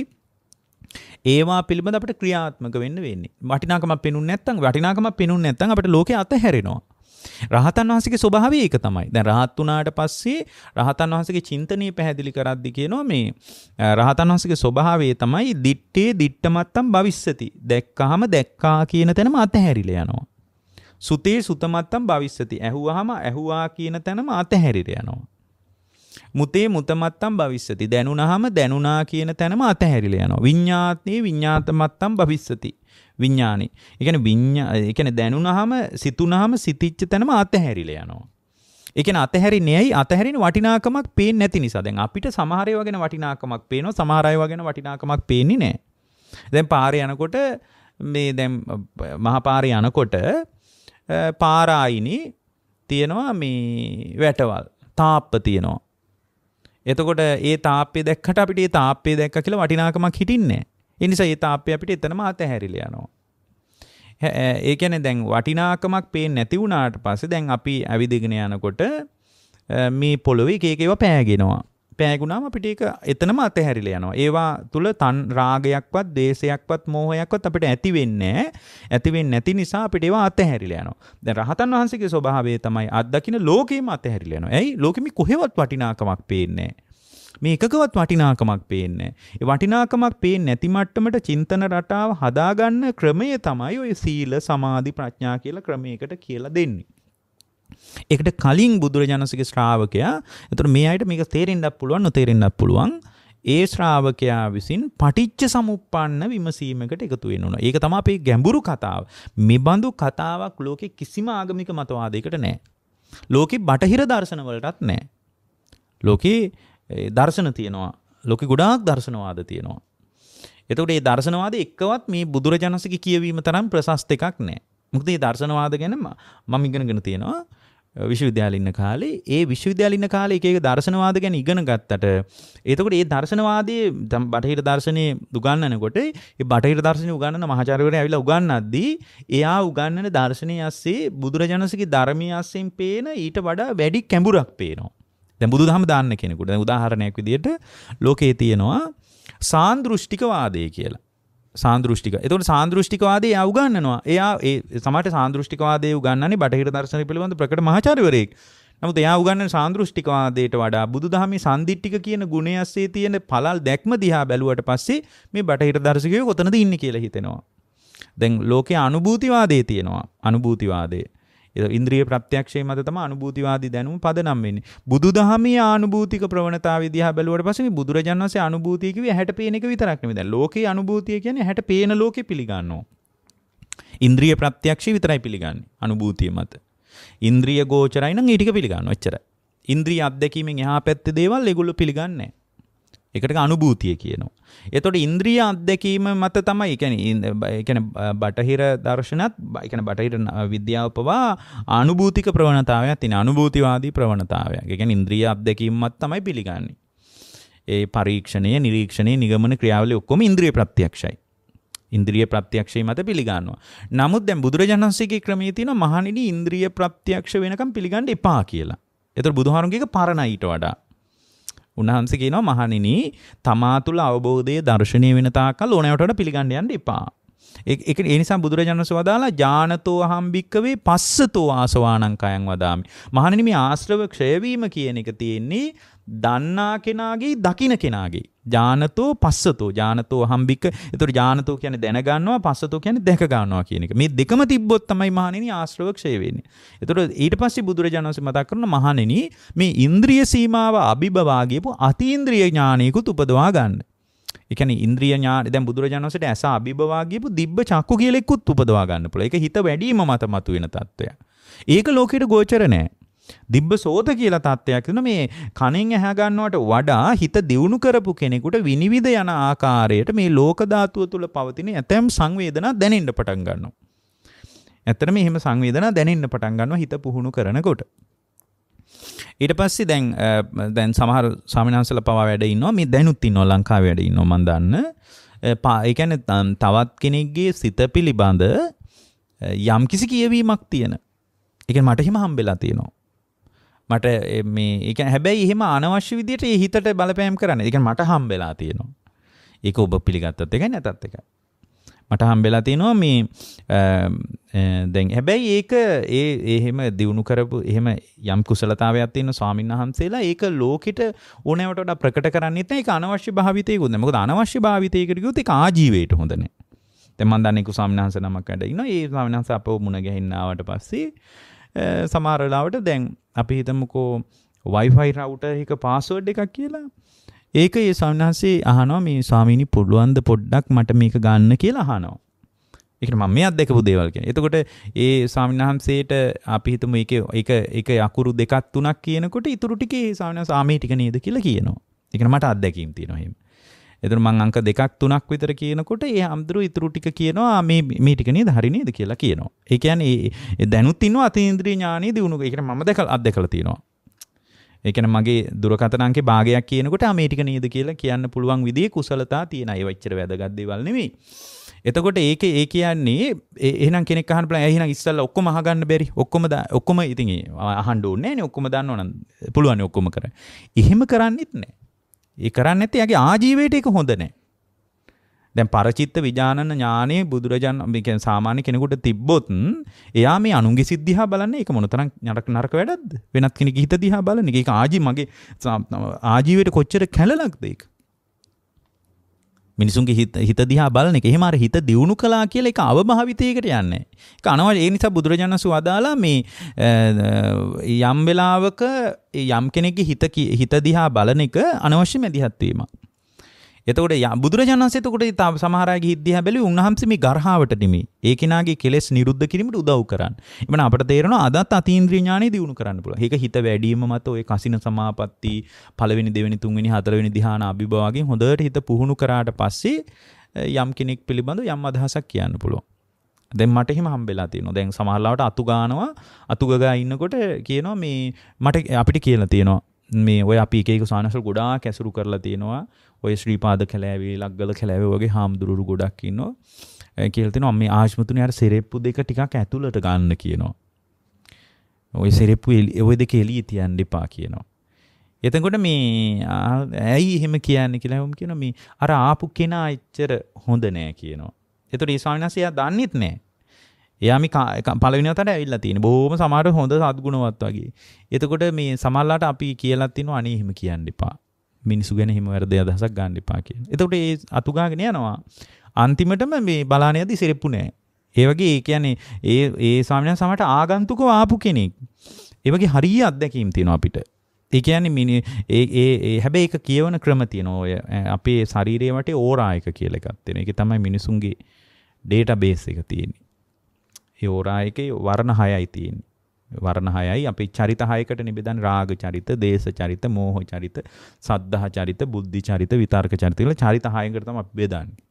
Speaker 1: ඒවා පිළිබඳ අපිට ක්‍රියාත්මක වෙන්න වෙන්නේ. වටිනාකමක් පෙනුනේ නැත්නම් වටිනාකමක් පෙනුනේ නැත්නම් අපිට ලෝකේ අතහැරෙනවා. රහතන් වහන්සේගේ ස්වභාවය ඒක තමයි. දැන් රහත් වුණාට පස්සේ රහතන් වහන්සේගේ චින්තනීය පැහැදිලි කරද්දි කියනවා මේ රහතන් වහන්සේගේ ස්වභාවය තමයි දිත්තේ දිට්ඨමත්තම් භවිස්සති. දැක්කාම දැක්කා කියන තැනම අතහැරිලා යනවා. සුතේ සුතමත්තම් භවිස්සති. ඇහුවාම ඇහුවා කියන තැනම අතහැරිලා යනවා. මුතේ මුතමත්තම් භවිස්සති දැනුණාම දැනුණා කියන තැනම අතහැරිලා යනවා විඤ්ඤාත්නේ විඤ්ඤාතමත්තම් භවිස්සති විඥානේ. ඒ කියන්නේ විඥා ඒ කියන්නේ දැනුණාම සිතුණාම සිතිච්ච තැනම අතහැරිලා යනවා. ඒ කියන්නේ අතහැරින්නේ ඇයි? අතහැරින වටිනාකමක් පේන්නේ නැති නිසා. දැන් අපිට සමහර ඒවා ගැන වටිනාකමක් පේනවා, සමහර ඒවා ගැන වටිනාකමක් පේන්නේ නැහැ. දැන් පාරේ යනකොට මේ දැන් මහපාරේ යනකොට පාරායිනි තියෙනවා මේ වැටවල් තාප්ප තියෙනවා. එතකොට ඒ තාප්පේ දැක්කට අපිට ඒ තාප්පේ දැක්ක කියලා වටිනාකමක් හිටින්නේ නැහැ. එනිසා ඒ තාප්පය අපිට එතනම අතහැරිලා යනවා. ඒ කියන්නේ දැන් වටිනාකමක් පේන්නේ නැති වුණාට පස්සේ දැන් අපි ඇවිදගෙන යනකොට මේ පොළොවේ එක එක ඒවා පෑගෙනවා. පෑගුණාම අපිට ඒක එතනම අතහැරිලා යනවා. ඒවා තුල තන් රාගයක්වත්, දේශයක්වත්, මෝහයක්වත් අපිට ඇති වෙන්නේ ඇති වෙන්නේ නැති නිසා අපිට ඒවා අතහැරිලා යනවා. දැන් රහතන් වහන්සේගේ ස්වභාවය තමයි අත්දකින්න ලෝකෙම අතහැරිලා යනවා. ඇයි? ලෝකෙ මේ කොහෙවත් වටිනාකමක් පේන්නේ නැහැ. මේකකවත් වටිනාකමක් පේන්නේ. ඒ වටිනාකමක් පේන්නේ නැති මට්ටමට චින්තන රටාව හදාගන්න ක්‍රමය තමයි ඔය සීල සමාධි ප්‍රඥා කියලා ක්‍රමයකට කියලා දෙන්නේ. ඒකට කලින් බුදුරජාණන්සේගේ ශ්‍රාවකයා එතකොට මේ අයට මේක තේරෙන්නත් පුළුවන් නොතේරෙන්නත් පුළුවන්. ඒ ශ්‍රාවකයා විසින් පටිච්ච සමුප්පන්න විමසීමකට එකතු වෙනවා. ඒක තමයි අපේ ගැඹුරු කතාව. මෙබඳු කතාවක් ලෝකේ කිසිම ආගමික මතවාදයකට නැහැ. ලෝකේ බටහිර දර්ශනවලටත් නැහැ. ලෝකේ දර්ශන තියෙනවා ලොක ගොඩාක් දර්ශනවාද තියෙනවා. එතකට ඒ දර්ශනවාද එක්කවත් මේ බුදුරජාණසක කියවීම තරම් ප්‍රශස්ත එකක් නෑ මුක්දේ දර්ශනවාද ගැන මම ඉගෙනගෙන තියෙනවා විශ්වවිද්‍යාලින්න කාලේ ඒ විශ්වවිද්‍යාලින්න කාලේ එක දර්ශනවාද ගැන ඉගෙන ගත්තට එතකොට ඒ දර්ශනවාදයේ තම් බටහිර දර්ශනය දුගන්නනකොට ඒ බටහිර දර්ශනය උගන්නන මහාචාර්යවරයා ඇවිල්ලා උගන්වද්දී එයා උගන්නන දර්ශනය ඇස්සේ බුදුරජාණන්සේගේ ධර්මයේ ඇස්සෙන් පේන ඊට වඩා වැඩි කැඹුරක් පේනවා දැන් බුදුදහම දාන්න කෙනෙකුට දැන් උදාහරණයක් විදිහට ලෝකයේ තියෙනවා සාන්දෘෂ්ටිකවාදය කියලා. සාන්දෘෂ්ටික. එතකොට සාන්දෘෂ්ටිකවාදය එයා උගන්වනවා. එයා ඒ සමහරට සාන්දෘෂ්ටිකවාදය උගන්වන්නේ බටහිර දර්ශනය පිළිබඳ ප්‍රකට මහාචාර්යවරයෙක්. නමුත් එයා උගන්වන සාන්දෘෂ්ටිකවාදයට වඩා බුදුදහමේ සන්දිට්ඨික කියන ගුණය ඇස්සේ තියෙන පළල් දැක්ම දිහා බැලුවට පස්සේ මේ බටහිර දර්ශකයෝ කොතනද ඉන්නේ කියලා හිතෙනවා. දැන් ලෝකයේ අනුභූතිවාදයේ තියෙනවා. අනුභූතිවාදයේ ඉන්ද්‍රිය ප්‍රත්‍යක්ෂයේ මත තමයි අනුභූතිවාදී දැනුම පදනම් වෙන්නේ. බුදුදහමේ ආනුභූතික ප්‍රවණතාවය දිහා බැලුවට පස්සේ මේ බුදුරජාණන් වහන්සේ අනුභූතිය කිව්වේ 60 පේන එක විතරක් නෙමෙයි. දැන් ලෝකේ අනුභූතිය කියන්නේ 60 පේන ලෝකේ පිළිගන්නවා. ඉන්ද්‍රිය ප්‍රත්‍යක්ෂය විතරයි පිළිගන්නේ අනුභූතිය මත. ඉන්ද්‍රිය ගෝචරයි නම් ඊටික පිළිගන්නවා. එච්චරයි. ඉන්ද්‍රිය අත්දැකීමෙන් එහා පැත්තේ දේවල් ඒගොල්ලෝ පිළිගන්නේ නැහැ. එකට අනුභූතිය කියනවා. එතොට ඉන්ද්‍රිය අත්දැකීම මත තමයි එකැන බටහිර දර්ශනත් බයිකන බටහිර විද්‍යාවපවා අනුභූතික ප්‍රවණතාවයක් තින අනුභූතිවාදී ප්‍රවණතාවයක් එකැන ඉන්ද්‍රිය අත්දැකීමත් තමයි පිළිගන්නේ. ඒ පරීක්ෂණය නිරීක්ෂණය නිගමන ක්‍රියාවලි ඔක්කොම ඉන්ද්‍රිය ප්‍රත්‍යක්ෂයි. ඉන්ද්‍රිය ප්‍රත්‍යක්ෂය මත පිළිගන්නවා. නමුත් දැන් බුදුරජාණන්සේගේ ක්‍රමයේ තියෙන මහණෙනි ඉන්ද්‍රිය ප්‍රත්‍යක්ෂ වෙනකම් පිළිගන්න එපා කියලා. ඒතර බුදුහාමුදුරුවෝ කියක පරණයිට වඩා උන්වහන්සේ කියනවා මහණෙනි තමා තුළ අවබෝධයේ දර්ශනීය වෙන තාක්කල් ඕනෑවට පිළිගන්න යන්න එපා. ඒක ඒ නිසා බුදුරජාණන් වහන්සේ වදාලා ඥානතෝ අහම්බික්කවේ පස්සතෝ ආසවාණං කයං වදාමි. මහණෙනි මේ ආශ්‍රව ක්ෂය වීම කියන එක තියෙන්නේ දන්නා කෙනාගේ දකින කෙනාගේ ජානතෝ පස්සතෝ ජානතෝ හම්බික එතකොට ජානතෝ කියන්නේ දැනගන්නවා පස්සතෝ කියන්නේ දැක ගන්නවා කියන එක. මේ දෙකම තිබ්බොත් තමයි මහණෙනි ආශ්‍රව ක්ෂය වෙන්නේ. එතකොට ඊට පස්සේ බුදුරජාණන් වහන්සේ මතක් කරන මහණෙනි මේ ඉන්ද්‍රිය සීමාව අභිබවා ගියපු අතීන්ද්‍රිය ඥානයකුත් උපදවා ගන්න. ඒ කියන්නේ ඉන්ද්‍රිය ඥාන දැන් බුදුරජාණන් වහන්සේට ඇස අභිබවා ගියපු දිබ්බ චක්කු කියලා එක්කුත් උපදවා ගන්න පුළුවන්. ඒක හිත වැඩිම මත මතුවෙන තත්ත්වයක්. ඒක ලෝකෙට ගෝචර නෑ. දිබ්බ සෝත කියලා තත්ත්වයක් තියෙනවා මේ කණෙන් ඇහැ ගන්නවට වඩා හිත දියුණු කරපු කෙනෙකුට විනිවිද යන ආකාරයට මේ ලෝක ධාතුව තුල පවතින ඇතැම් සංවේදනා දැනෙන්න පටන් ගන්නවා. ඇත්තටම එහෙම සංවේදනා දැනෙන්න පටන් ගන්නවා හිත පුහුණු කරනකොට. ඊට පස්සේ දැන් දැන් සමහර ස්වාමිනාංශලා පවා වැඩ ඉන්නවා මේ දැනුත් ඉන්නවා ලංකාවේ වැඩ ඉන්නවා මම දන්න. ඒ කියන්නේ තවත් කෙනෙක්ගේ සිත පිළිබඳ යම්කිසි කියවීමක් තියෙන. ඒ කියන්නේ මට හිම හම්බෙලා තියෙනවා. මට ඒක හැබැයි එහෙම අනවශ්‍ය විදියට හිතට බලපෑම් කරන්න එක මට හම්බෙලා තියෙනවා ඒක ඔබ පිළිගත්තත් එක නැතත් එක මට හම්බෙලා තියෙනවා මේ දැන් හැබැයි ඒක ඒ එහෙම දියුණු කරපු එහෙම යම් කුසලතාවයක් තියෙන ස්වාමීන් වහන්සේලා ඒක ලෝකෙට ඕනෑවට වඩා ප්‍රකට කරන්නේ නැහැ ඒක අනවශ්‍ය භාවිතයකුත් නෑ මොකද අනවශ්‍ය භාවිතයකට ගියොත් ඒක ආජීවයට හොඳ නෑ දැන් මම දන්නේ කුසාමිනහන්ස නමක් වැඩ ඉනවා ඒ ස්වාමිනහන්ස අපව මුණ ගැහින්නාවට පස්සේ සමාරලාවට දැන් අපි හිතමුකෝ වයිෆයි රවුට එක පාසුවඩ් එකක් කියලා ඒක ඒ සවන්හන්සේ අහනවා මේ ස්වාමීණි පුළුවන්ද පොඩ්ඩක් මට මේක ගන්න කියලා අහනවා එකට මම මේ අත්දකපු දේවල් කියන. එතකොට ඒ ස්වාමීන් වහන්සේට අපි හිතමු ඒක ඒක ඒක අකුරු දෙකක් තුනක් කියනකොට ඊටු ටිකේ ස්වාමීන් වහන්සේ ආමේ ටික නේද කියලා කියනවා. ඒකන මට අත්දැකීම් තියෙනවා එහෙම. එතන මං අංක දෙකක් තුනක් විතර කියනකොට ඒ හාමුදුරු ඉතුරු ටික කියනවා මේ මේ ටික නේද හරි නේද කියලා කියනවා. ඒ කියන්නේ ඒ දැනුත් ඉන්නවා අතීන්ද්‍රිය ඥානෙ දිනුනක. ඒ කියන්නේ මම දැකලා අත්දැකලා තියෙනවා. ඒ කියන්නේ මගේ දුරකථන අංකේ භාගයක් කියනකොට ආ මේ ටික නේද කියලා කියන්න පුළුවන් විදිහේ කුසලතා තියෙන අය වෙච්චර වැදගත් දේවල් නෙමෙයි. එතකොට ඒක ඒ කියන්නේ එහෙනම් කෙනෙක් අහන්න බලන්න එහෙනම් ඉස්සල්ලා ඔක්කොම අහගන්න බැරි ඔක්කොම ඔක්කොම ඉතින් අහන්න ඕනේ නෑනේ ඔක්කොම දන්නවනම් පුළුවන් ඔක්කොම කරන්න. එහෙම කරන්නෙත් නෑ. ඒ කරන්නේ නැත්නම් යාගේ ආජීවයට ඒක හොඳ නැහැ. දැන් පරචිත්ත විඥානන ඥානෙ බුදුරජාන් මේ සාමාන්‍ය කෙනෙකුට තිබ්බොත් එයා මේ අනුන්ගේ සිද්ධිහා බලන්නේ ඒක මොනතරම් නරක නරක වැඩක්ද වෙනත් කෙනෙකුගේ හිත දිහා බලන්නේ ඒක ආජී මගේ ආජීවයට කොච්චර කැළලක්ද ඒක මිනිසුන්ගේ හිත දිහා බලන එක එහෙම අර හිත දියුණු කළා කියලා ඒක අවභාවිතයකට යන්නේ. ඒක අනවශ්‍ය ඒ නිසා බුදුරජාණන් වදාලා මේ යම් වෙලාවක යම් කෙනෙක්ගේ හිත හිත දිහා බලන එක අනවශ්‍ය මැදිහත් වීමක්. එතකොට බුදුරජාණන්සේතකොට ඉතා සමහරගේ හිද්‍යහ බැලි උන්හන්සමි ගරහාාවට නෙමි ඒකෙනගේ කෙස් නිරුද්ධ කිරීමට උදව් කරන්න එමන අපට තේරන අදත් අතීන්ද්‍රීඥානය දියුණු කරන්න පුල ඒක හිත වැඩීම මත ඔය කසින සමාපත්ති පලවෙනි දෙවැනි තුන්වෙනි හතරවෙනි දිහාන අභිභාගේ හොඳට හිත පුහුණු කරාට පස්සේ යම් කෙනෙක් පිළිබඳ යම් අදහසක් කියන්න පුළුවන් දැන් මට එහෙම හම්බෙලා තියෙනවා. දැන් සමහරවිට අතු ගානවා අතු ගගා ඉන්නකොට කියනවා මේ මට අපිට කියලා තියෙනවා මේ ඔය අපි එකක සානසල් ගොඩා කැසුරු කරලා තියෙනවා ඔය ශ්‍රීපාද කැලෑවේ ලක්ගල කැලෑව වගේ හාමුදුරු ගොඩක් ඉන්නවා කියලතින මේ ආශ්මතුන අර සෙරෙප්පු දෙක ටිකක් ඇතුළට ගන්න කියනවා. ඔය සෙරෙප්පු ඔය දෙක එලී තියන් දෙපා කියනවා. එතකොට මේ ඇයි එහෙම කියන්න කියලාම කියන මේ අර ආපු කෙනා එච්චර හොඳ නෑ කියනවා. එතකොට ඒ ස්වාමීන් වහන්සේ දන්නෙත් නෑ. එයාමි පලවිනතට ඇල්ල තියෙන බෝම සමහර හොඳ සත්ගුණවත් වගේ. එතකොට මේ සමල්ලාට අපි කියලත් තින අනීහිම කියන්න එපා. මිනිසු ගැන හිම වැරදි අදහසක් ගන්න එපා කියන. එතකොට ඒ අතුගාගෙන යනවා. අන්තිමටම මේ බලාන යද්දි සිරෙප්පු නෑ. ඒ වගේ ඒ කියන්නේ ඒ ඒ ස්වාමීන් සමට ආගන්තුකව ආපු කෙනෙක්. ඒ වගේ හරිය අත්දැකීම් තියෙනවා අපිට. ඒ කියන්නේ මිනි ඒ ඒ ඒ හැබැයි ඒක කියවන ක්‍රම තියෙනවා ඔය අපේ ශරීරයේ වටේ ඕරා එක කියලා එකක් තියෙනවා. ඒක තමයි මිනිසුන්ගේ ඩේටාබේස් එක තියෙන්නේ. යෝරා එකේ වර්ණ 6යි තියෙන්නේ. වර්ණ 6යි අපි චරිත 6කට නිබෙදන්නේ රාග චරිත, දේශ චරිත, මෝහ චරිත, සද්ධා චරිත, බුද්ධි චරිත, විතර්ක චරිත කියලා චරිත 6කට තමයි අපි බෙදන්නේ.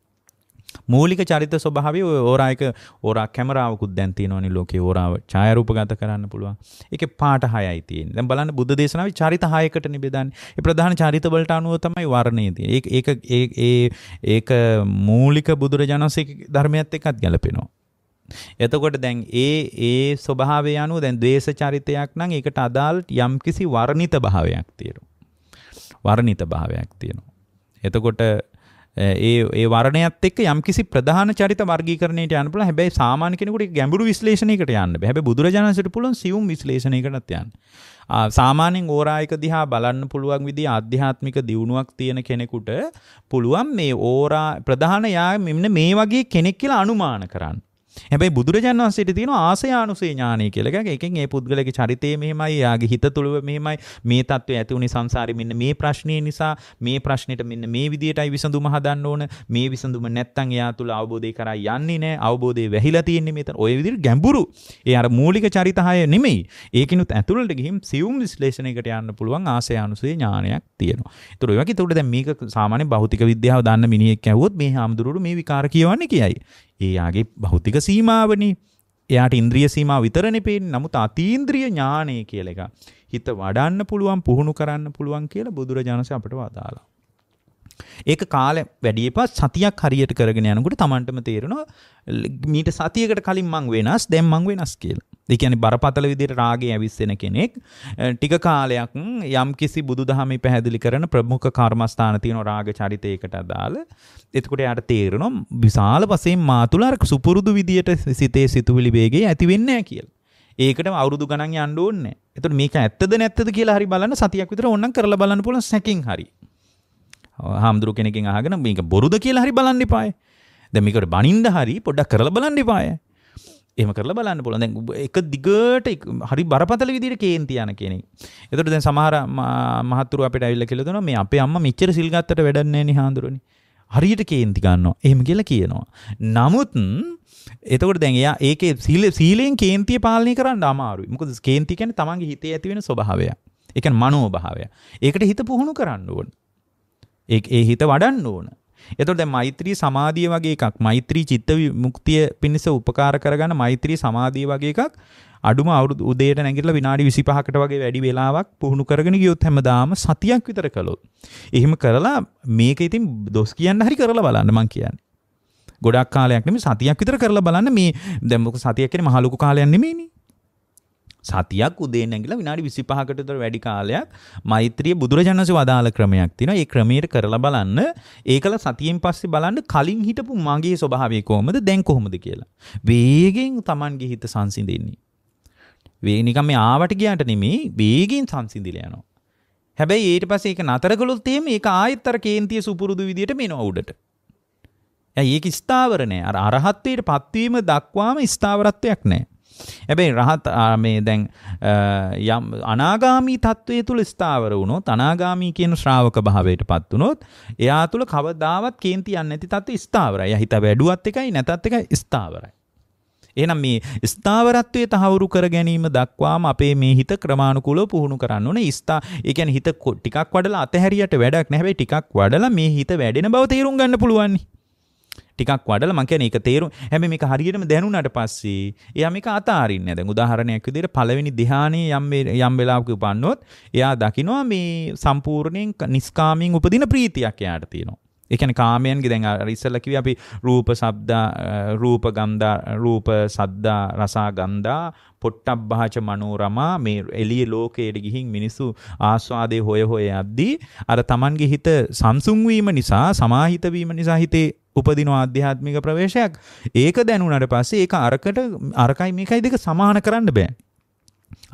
Speaker 1: මූලික චරිත ස්වභාවය ඔය ඕරා එක ඕරා කැමරාවකුත් දැන් තියෙනවනේ ලෝකේ ඕරාව ඡායාරූපගත කරන්න පුළුවන්. ඒකේ පාට 6යි තියෙන්නේ. දැන් බලන්න බුද්ධ දේශනාවේ චරිත 6කට නිබෙදන්නේ. ඒ ප්‍රධාන චරිත වලට අනුව තමයි වර්ණය තියෙන්නේ. ඒක ඒක ඒක මූලික බුදුරජාණන්සේ ධර්මයත් එක්කත් ගැලපෙනවා. එතකොට දැන් ඒ ඒ ස්වභාවය අනුව දැන් ද්වේෂ චරිතයක් නම් ඒකට අදාළ යම්කිසි වර්ණිත භාවයක් තියෙනවා. වර්ණිත භාවයක් තියෙනවා. එතකොට ඒ ඒ වර්ණයත් එක්ක යම්කිසි ප්‍රධාන චරිත වර්ගීකරණයට යන්න පුළුවන්. හැබැයි සාමාන්‍ය කෙනෙකුට ගැඹුරු විශ්ලේෂණයකට යන්න බෑ. හැබැයි බුදුරජාණන්සේට පුළුවන් සියුම් විශ්ලේෂණයකටත් යන්න. සාමාන්‍යයෙන් ඕරායක දිහා බලන්න පුළුවන් විදි අධ්‍යාත්මික දියුණුවක් තියෙන කෙනෙකුට පුළුවන් මේ ඕරා ප්‍රධාන යා මෙන්න මේ වගේ කෙනෙක් කියලා අනුමාන කරන්න. හැබැයි බුදුරජාණන් වහන්සේට තියෙන ආසයානුසේ ඥානය කියලා. ඒ කියන්නේ ඒ පුද්ගලයාගේ චරිතය මෙහෙමයි, යාගේ හිත තුළව මෙහෙමයි, මේ தত্ত্বය ඇති උනේ සංසාරේ මෙන්න මේ ප්‍රශ්නේ නිසා, මේ ප්‍රශ්නෙට මෙන්න මේ විදියටයි විසඳුම හදන්න ඕන. මේ විසඳුම නැත්තම් එයා තුළ අවබෝධය කරා යන්නේ නැහැ. අවබෝධය වැහිලා තියෙන්නේ මෙතන. ওই විදිහට ගැඹුරු. ඒ අර මූලික චරිත හය නෙමෙයි. ඒකිනුත් ඇතුළට ගිහින් සියුම් විශ්ලේෂණයකට යන්න පුළුවන් ආසයානුසේ ඥානයක් තියෙනවා. ඒතර ඔය වගේ ඒතර දැන් මේක සාමාන්‍ය භෞතික විද්‍යාව දන්න මිනිහෙක් ඇහුවොත් මේ හාමුදුරුවෝ මේ විකාර කියවන්නේ කියයි. ඒයාගේ භෞතික සීමාවනි එයාට ඉන්ද්‍රිය සීමා විතරණ පේෙන් නමුත් අතීන්ද්‍රිය ඥානය කියල එක හිත වඩන්න පුළුවන් පුහුණු කරන්න පුළුවන් කියලා බුදුරජාණස අපට වදාලා ඒක කාල වැඩියපා සතියක් හරියට කරගෙන යනකුට තමන්ටම තේරෙනවා මීට සතියකට කලින් මං වෙනස් දැම් මං වෙනස් කියලා දෙකැනි බරපතල විදිර රාගේ ඇවිස්සෙන කෙනෙක් ටික කාලයක් යම් කිසි බුදු දහමි පැහැදිලි කරන ප්‍රමුඛ කර්මස්ථාන තියෙන රාග චරිතයකට අදාළ එතකොට යට තේරෙනම් විශාල වසයෙන් මාතුලාරක සුපුරුදු විදියට සිතේ සිතුවිලි වේගේ ඇතිවෙන්නෑ කියලා ඒකට අවුරුදු ගණන් යන්න ඕන්නේ එතකොට මේක ඇත්තද නැත්තද කියලා හරි බලන්න සතියක් විතර ඕනම් කරලා බලන්න පුළුවන් සැකින් හරි හාමුදුරු කෙනෙකින් අහගෙන මේක බොරුද කියලා හරි බලන්න එපාය. දැන් මේකට බනින්න හරි පොඩ්ඩක් කරලා බලන්න එපාය. එහෙම කරලා බලන්න පුළුවන්. දැන් එක දිගට හරි බරපතල විදිහට කේන්ති යන කෙනෙක්. එතකොට දැන් සමහර මහත්තුරු අපිට ඇවිල්ලා කියලා දෙනවා මේ අපේ අම්මා මෙච්චර සිල් ගත්තට වැඩක් නැහැ නේ හාමුදුරනේ. හරියට කේන්ති ගන්නවා. එහෙම කියලා කියනවා. නමුත් එතකොට දැන් එයා ඒකේ සීලයෙන් කේන්තිය පාලනය කරන්න අමාරුයි. මොකද කේන්ති කියන්නේ තමන්ගේ හිතේ ඇති වෙන ස්වභාවය. ඒ කියන්නේ මනෝභාවය. ඒකට හිත පුහුණු කරන්න ඕනේ. ඒ ඒ හිත වඩන්න ඕන. එතකොට දැන් මෛත්‍රී සමාධිය වගේ එකක් මෛත්‍රී චිත්ත විමුක්තිය පිණිස උපකාර කරගන්න මෛත්‍රී සමාධිය වගේ එකක් අඩුම අවුරුදු උදේට නැගිටලා විනාඩි 25කට වගේ වැඩි වෙලාවක් පුහුණු කරගෙන ගියොත් හැමදාම සතියක් විතර කළොත්. එහෙම කරලා මේක ඉතින් දොස් කියන්න හරි කරලා බලන්න මං කියන්නේ. ගොඩක් කාලයක් නෙමෙයි සතියක් විතර කරලා බලන්න මේ දැන් මොකද සතියක් කියන්නේ මහ ලොකු කාලයක් නෙමෙයිනේ. සතියක් උදේ නැගිලා විනාඩි 25කට විතර වැඩි කාලයක් මෛත්‍රිය බුදුරජාණන්සේ වදාළ ක්‍රමයක් තියෙනවා. ඒ ක්‍රමයට කරලා බලන්න. ඒකල සතියෙන් පස්සේ බලන්න කලින් හිටපු මගේ ස්වභාවය කොහොමද දැන් කොහොමද කියලා. වේගෙන් Tamanගේ හිත සංසිඳෙන්නේ. වේග නිකන් මේ ආවට ගියාට නෙමෙයි වේගෙන් සංසිඳිලා යනවා. හැබැයි ඊට පස්සේ ඒක නතර කළොත් එහෙම ඒක ආයෙත් අර කේන්තිය සුපුරුදු විදියට මෙනවා උඩට. ඇයි ඒක ස්ථාවර නෑ. අර අරහත්ත්වයට පත්වීම දක්වාම ස්ථාවරත්වයක් නෑ. හැබැයි රහත් මේ දැන් යම් අනාගාමී තත්වයේ තුල ස්ථාවර වුණොත් අනාගාමී කියන ශ්‍රාවක භාවයට පත් වුණොත් එයා තුල කවදාවත් කේන්ති යන්නේ නැති තත්ත්වය ස්ථාවරයි. හිත වැඩුවත් එකයි නැතත් එකයි ස්ථාවරයි. එහෙනම් මේ ස්ථාවරත්වයේ තහවුරු කර ගැනීම දක්වාම අපේ මේ හිත ක්‍රමානුකූලව පුහුණු කරන්න ඕනේ. ස්ථා ඒ කියන්නේ හිත ටිකක් වඩලා අතහැරියට වැඩක් නැහැ. හැබැයි ටිකක් වඩලා මේ හිත වැඩෙන බව තේරුම් ගන්න පුළුවන්. ටිකක් වඩල මංකැන එක තේරු හැම මේ හරියටම දැනුනට පස්සේ එයා මේක අතාරින්න දැන් උදාහරණයක් විදිහට පළවෙනි ධ්‍යානයේ යම් යම් වෙලාවක උපන්නොත් එයා දකිනවා මේ සම්පූර්ණයෙන් නිස්කාමයෙන් උපදින ප්‍රීතියක් එයාට තියෙනවා ඒ කියන්නේ කාමයන්ගේ දැන් අර ඉස්සෙල්ලා කිව්වේ අපි රූප ශබ්ද රූප ගන්ධ රූප සද්දා රසා ගන්ධා පොට්ටබ්බහච මනෝරමා මේ එළිය ලෝකයට ගිහින් මිනිස්සු ආස්වාදේ හොය හොය යද්දී අර Tamanගේ හිත සම්සුන් වීම නිසා සමාහිත වීම නිසා හිතේ උපදින ආධ්‍යාත්මික ප්‍රවේශයක් ඒක දැනුණට පස්සේ ඒක අරකට අරකයි මේකයි දෙක සමාන කරන්න බෑ.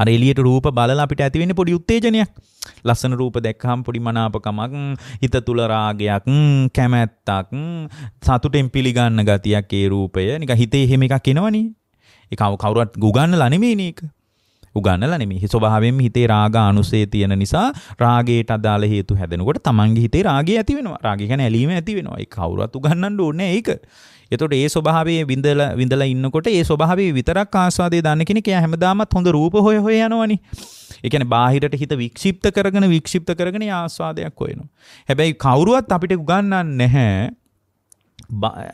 Speaker 1: අර එළියට රූප බලලා අපිට ඇති වෙන්නේ පොඩි උත්තේජනයක්. ලස්සන රූප දැක්කහම පොඩි මනාපකමක්, හිත තුල රාගයක්, කැමැත්තක්, සතුටෙන් පිළිගන්න ගතියක් ඒ රූපය. නිකන් හිතේ එහෙම එකක් එනවනේ. ඒක කවුරුත් ගුගන්නලා නෙමෙයිනේ ඒක. උගන්නලා නෙමෙයි. ස්වභාවයෙන්ම හිතේ රාග අනුසය තියෙන නිසා රාගයට අදාළ හේතු හැදෙනකොට තමන්ගේ හිතේ රාගය ඇති වෙනවා. රාගය කියන්නේ ඇලීම ඇති වෙනවා. ඒ කවුරුත් උගන්නන්න ඕනේ ඒක. එතකොට ඒ ස්වභාවයේ විඳලා විඳලා ඉන්නකොට ඒ ස්වභාවයේ විතරක් ආස්වාදයේ දන්න කෙනෙක් එයා හැමදාමත් හොඳ රූප හොය හොය යනවනේ. ඒ කියන්නේ බාහිරට හිත වික්ෂිප්ත කරගෙන වික්ෂිප්ත කරගෙන ආස්වාදයක් හොයනවා. හැබැයි කවුරුවත් අපිට උගන්වන්නේ නැහැ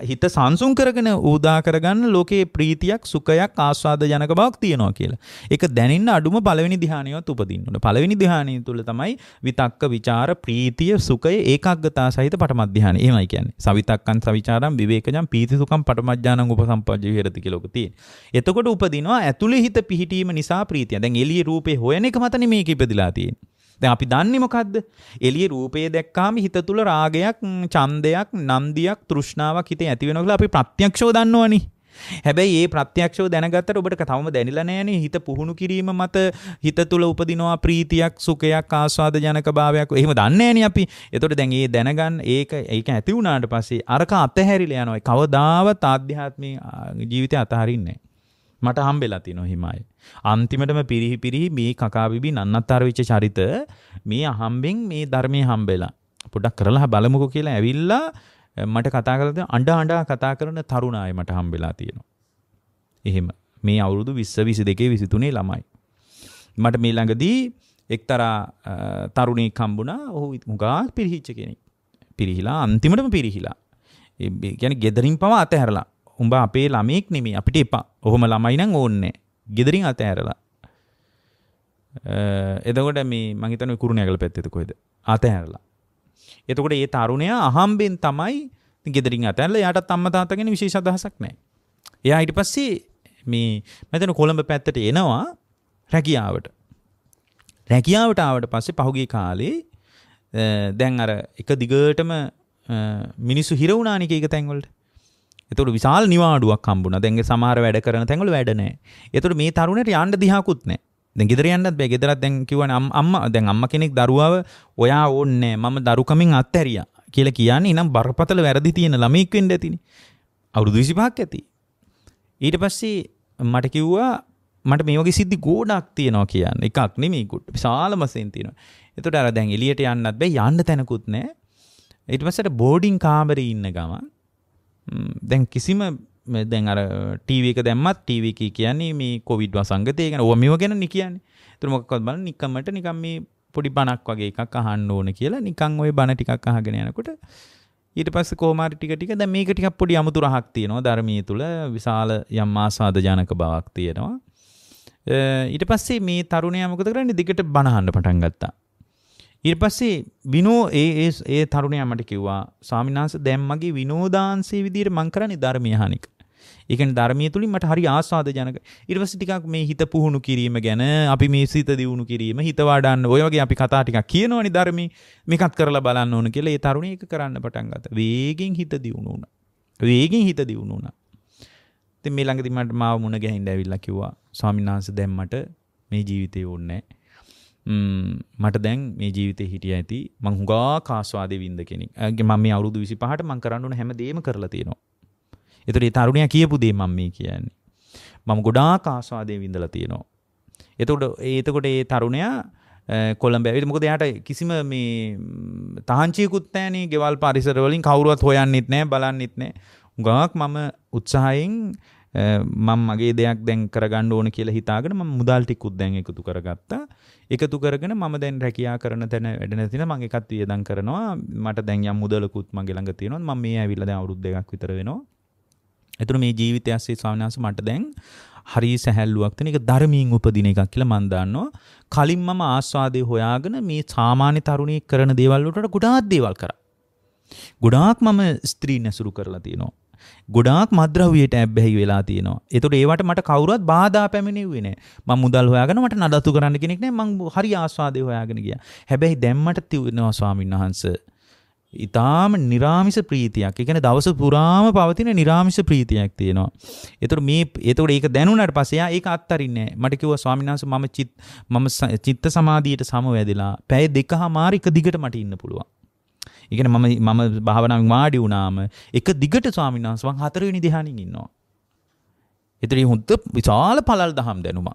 Speaker 1: හිත සංසුන් කරගෙන ඌදා කරගන්න ලෝකයේ ප්‍රීතියක් සුඛයක් ආස්වාද ජනක බවක් තියෙනවා කියලා. ඒක දැනෙන්න අඩුම පළවෙනි ධ්‍යානියවත් උපදින්න ඕන. පළවෙනි ධ්‍යානිය තුල තමයි විතක්ක, ਵਿਚාර, ප්‍රීතිය, සුඛය, ඒකාග්‍රතාව සහිත පඨම ධ්‍යානිය. එහෙමයි කියන්නේ. සවිතක්කං සවිචාරං විවේකජං පීති සුඛං පඨමඥානං උපසම්පජ්ජ විහෙරති කියලා ඔක තියෙන්නේ. එතකොට උපදිනවා ඇතුළේ හිත පිහිටීම නිසා ප්‍රීතිය. දැන් එළියේ රූපේ හොයන එක මත නෙමේක ඉපදිලා තියෙන්නේ. දැන් අපි දන්නේ මොකද්ද? එළියේ රූපය දැක්කාම හිත තුල රාගයක්, ඡන්දයක්, නන්දියක්, තෘෂ්ණාවක් හිතේ ඇති වෙනවා කියලා අපි ප්‍රත්‍යක්ෂව දන්නවනේ. හැබැයි ඒ ප්‍රත්‍යක්ෂව දැනගත්තට ඔබට තවම දැනෙලා නැහැනේ හිත පුහුණු කිරීම මත හිත තුළ උපදිනවා ප්‍රීතියක් සුඛයක් ආස්වාද ජනක භාවයක් එහෙම දන්නේ අපි. එතකොට දැන් ඒ දැනගන්න ඒක ඒක ඇති වුණාට පස්සේ අරක අතහැරිලා යනවා. කවදාවත් ආධ්‍යාත්මික ජීවිතය අතහරින්නේ නැහැ. මට හම්බෙලා තියෙනවා හිමයි. අන්තිමටම පිරිහි පිරිහි මේ කකාබිබි නන්නත්තර වෙච්ච චරිත මේ අහම්බෙන් මේ ධර්මයේ හම්බෙලා. පොඩක් කරලා බලමුකෝ කියලා ඇවිල්ලා මට කතා කරලා අඬ අඬ කතා කරන තරුණාය මට හම්බෙලා තියෙනවා. එහෙම මේ අවුරුදු 20 22 23 ළමයි. මට මේ ළඟදී එක්තරා තරුණෙක් හම්බුණා. ඔහු මුගා පිරිහිච්ච කෙනෙක්. පිරිහිලා අන්තිමටම පිරිහිලා. ඒ කියන්නේ gederin පව අතහැරලා උඹ අපේ ළමයෙක් නෙමේ අපිට එපා ඔහොම ළමයිනං ඕන්නේ ගෙදරින් අත ඇරලා එදකොට මේ මහිතන කුරුණයගල පැත්තෙත කොයිද අත ඇරලා එතකොට ඒ තරුණයා අහම්බෙන් තමයි ගෙදරින් අතැල්ල යාට තම්ම තාතගෙන විශේෂ අදහසක් නෑ එයා ඊට පස්සේ මේ මෙතන කොළඹ පැත්තට එනවා රැකියාවට රැකියාවට ආවට පස්සේ පහුගිය කාලේ දැන් අර එක දිගටම මිනිස්සු හිර වුණානික එක තැන්වලට එතුට විශාල් නිවාඩුවක් කම්බුණ දැන්ගේ සමාර වැඩ කරන තැඟල වැඩනෑ එතුට මේ තරුණට අන්ඩ දිහකුත්නෑ දැන් ගෙදරයන්නත් බෑ ගෙදරත් දැන් කිවන අම්ම දැන් අම්ම කෙනෙක් දරුවාව ඔයා ඕන්නෑ මම දරුකමින් අත්තැරිය කියල කියන්නේ නම් බරපතල වැරදි තියෙන ළමෙක්වෙන්ඩ ඇතිනි අවුරුදු විසිපහක් ඇති ඊට පස්සේ මට කිව්වා මට මේ වගේ සිද්ධි ගෝඩක් තියෙනවා කියන්න එකක් නෙමීකුට විශාලමසයෙන් තියෙනවා එතට අර දැන් එලියට යන්නත් බෑ යන්න තැනකුත් නෑ ඉට පසට බෝඩිං කාමරී ඉන්න ගමන් දැන් කිසිම දැන් අර ටීවක දැම්මත් ටීවක කියන්නේ මේ කොවිඩ් වසංගතය ගැන ඕමිව ගැන නිකයන් තුරමොක්කොත් බල නිකමට නිකම් මේ පොඩි බණක් වගේ එකක් අහන්න ඕන කියලා නිකං ඔය බණ ටිකක් අහගෙන යනකොට ඊට පස්ස කෝමාරි ටික ටික දැන් මේක ටිකක් පොඩි අමුතුරහක් තියෙනවා ධර්මයේ තුල විශාල යම් ආසාද ජනක බවක් තියෙනවා ඊට පස්සේ මේ තරුණයා මොකද කරන්නේ දිගට බණ අහන්න පටන් ගත්තා ඊට පස්සේ විනෝ ඒ ඒ තරුණයා මට කිව්වා ස්වාමිනාංශ දැන් මගේ විනෝදාංශයේ විදියට මං කරන්නේ ධර්මීය හානික. ඒ කියන්නේ ධර්මීය තුලින් මට හරි ආස්වාද ජනක. ඊට පස්සේ ටිකක් මේ හිත පුහුණු කිරීම ගැන අපි මේ සිත දියුණු කිරීම හිත වඩන්න ඔය වගේ අපි කතා ටිකක් කියනවනේ ධර්මී මේකත් කරලා බලන්න ඕන කියලා ඒ තරුණිය ඒක කරන්න පටන් ගත්තා. වේගෙන් හිත දියුණු වුණා. වේගෙන් හිත දියුණු වුණා. ඉතින් මේ ළඟදී මට මාව මුණ ගැහින්න ඇවිල්ලා කිව්වා ස්වාමිනාංශ දැන් මට මේ ජීවිතේ ඕනේ නැහැ. මට දැන් මේ ජීවිතේ හිටිය ඇති මං හුඟා කාස්වාදේ වින්ද කෙනෙක්. මම මේ අවුරුදු 25ට මං කරන්න ඕන හැම දෙයක්ම කරලා තියෙනවා. ඒතර ඒ තරුණයා කියපු දේ මම මේ කියන්නේ. මම ගොඩාක් ආස්වාදේ වින්දලා තියෙනවා. එතකොට එතකොට ඒ තරුණයා කොළඹ ඇවිත් මොකද එයාට කිසිම මේ තහංචියකුත් නැහනේ ගෙවල් පරිසර වලින් කවුරුවත් හොයන්නෙත් නැහැ බලන්නෙත් නැහැ. උගාවක් මම උත්සාහයෙන් මම මගේ දෙයක් දැන් කරගන්න ඕන කියලා හිතාගෙන මම මුදල් ටිකුත් දැන් එකතු කරගත්තා. එකතු කරගෙන මම දැන් රැකියා කරන තැන වැඩ නැතිනම් මම එකත් වියදම් කරනවා. මට දැන් යම් මුදලකුත් මගේ ළඟ තියෙනවා. මම මේ ඇවිල්ලා දැන් අවුරුදු දෙකක් විතර වෙනවා. එතන මේ ජීවිතය ඇස්සේ ස්වාමීන් වහන්සේ මට දැන් හරි සැහැල්ලුවක් තියෙන එක ධර්මයෙන් උපදින එකක් කියලා මම දන්නවා. කලින් මම ආස්වාදේ හොයාගෙන මේ සාමාන්‍ය තරුණියෙක් කරන දේවල් වලට ගොඩාක් දේවල් කරා. ගොඩාක් මම ස්ත්‍රීන් ඇසුරු කරලා තියෙනවා. ගොඩාක් මද්‍රව්‍යයට ඇබ්බැහි වෙලා තියෙනවා. ඒතකොට ඒවට මට කවුරුවත් බාධා පැමිණෙන්නේ නැහැ. මම මුදල් හොයාගෙන මට නඩත්තු කරන්න කෙනෙක් නැහැ. මං හරි ආස්වාදේ හොයාගෙන ගියා. හැබැයි දැම්මට තියෙනවා ස්වාමින්වහන්සේ ඉතාම නිරාමිස ප්‍රීතියක් එකන දවස පුරාම පවතින නිරාමිස ප්‍රීතියක් තියෙනවා. එතුට මේ එතකට ඒක දැනුනට පසයා ඒ අත්තරින්නේ මටකිව ස්වාමිනාස මම චිත් මම චිත්ත සමාධීයට සමවැදලා පැය දෙක හා මාරික දිගට මට ඉන්න පුළුවන්. ඉගෙන මම මම භාවනාවෙන් වාඩි වුණාම එක දිගට ස්වාමීන් වහන්සේ මං හතරවෙනි ධ්‍යානෙකින් ඉන්නවා. ඒතරේ හොඳ විශාල පළල් දහම් දැනුම.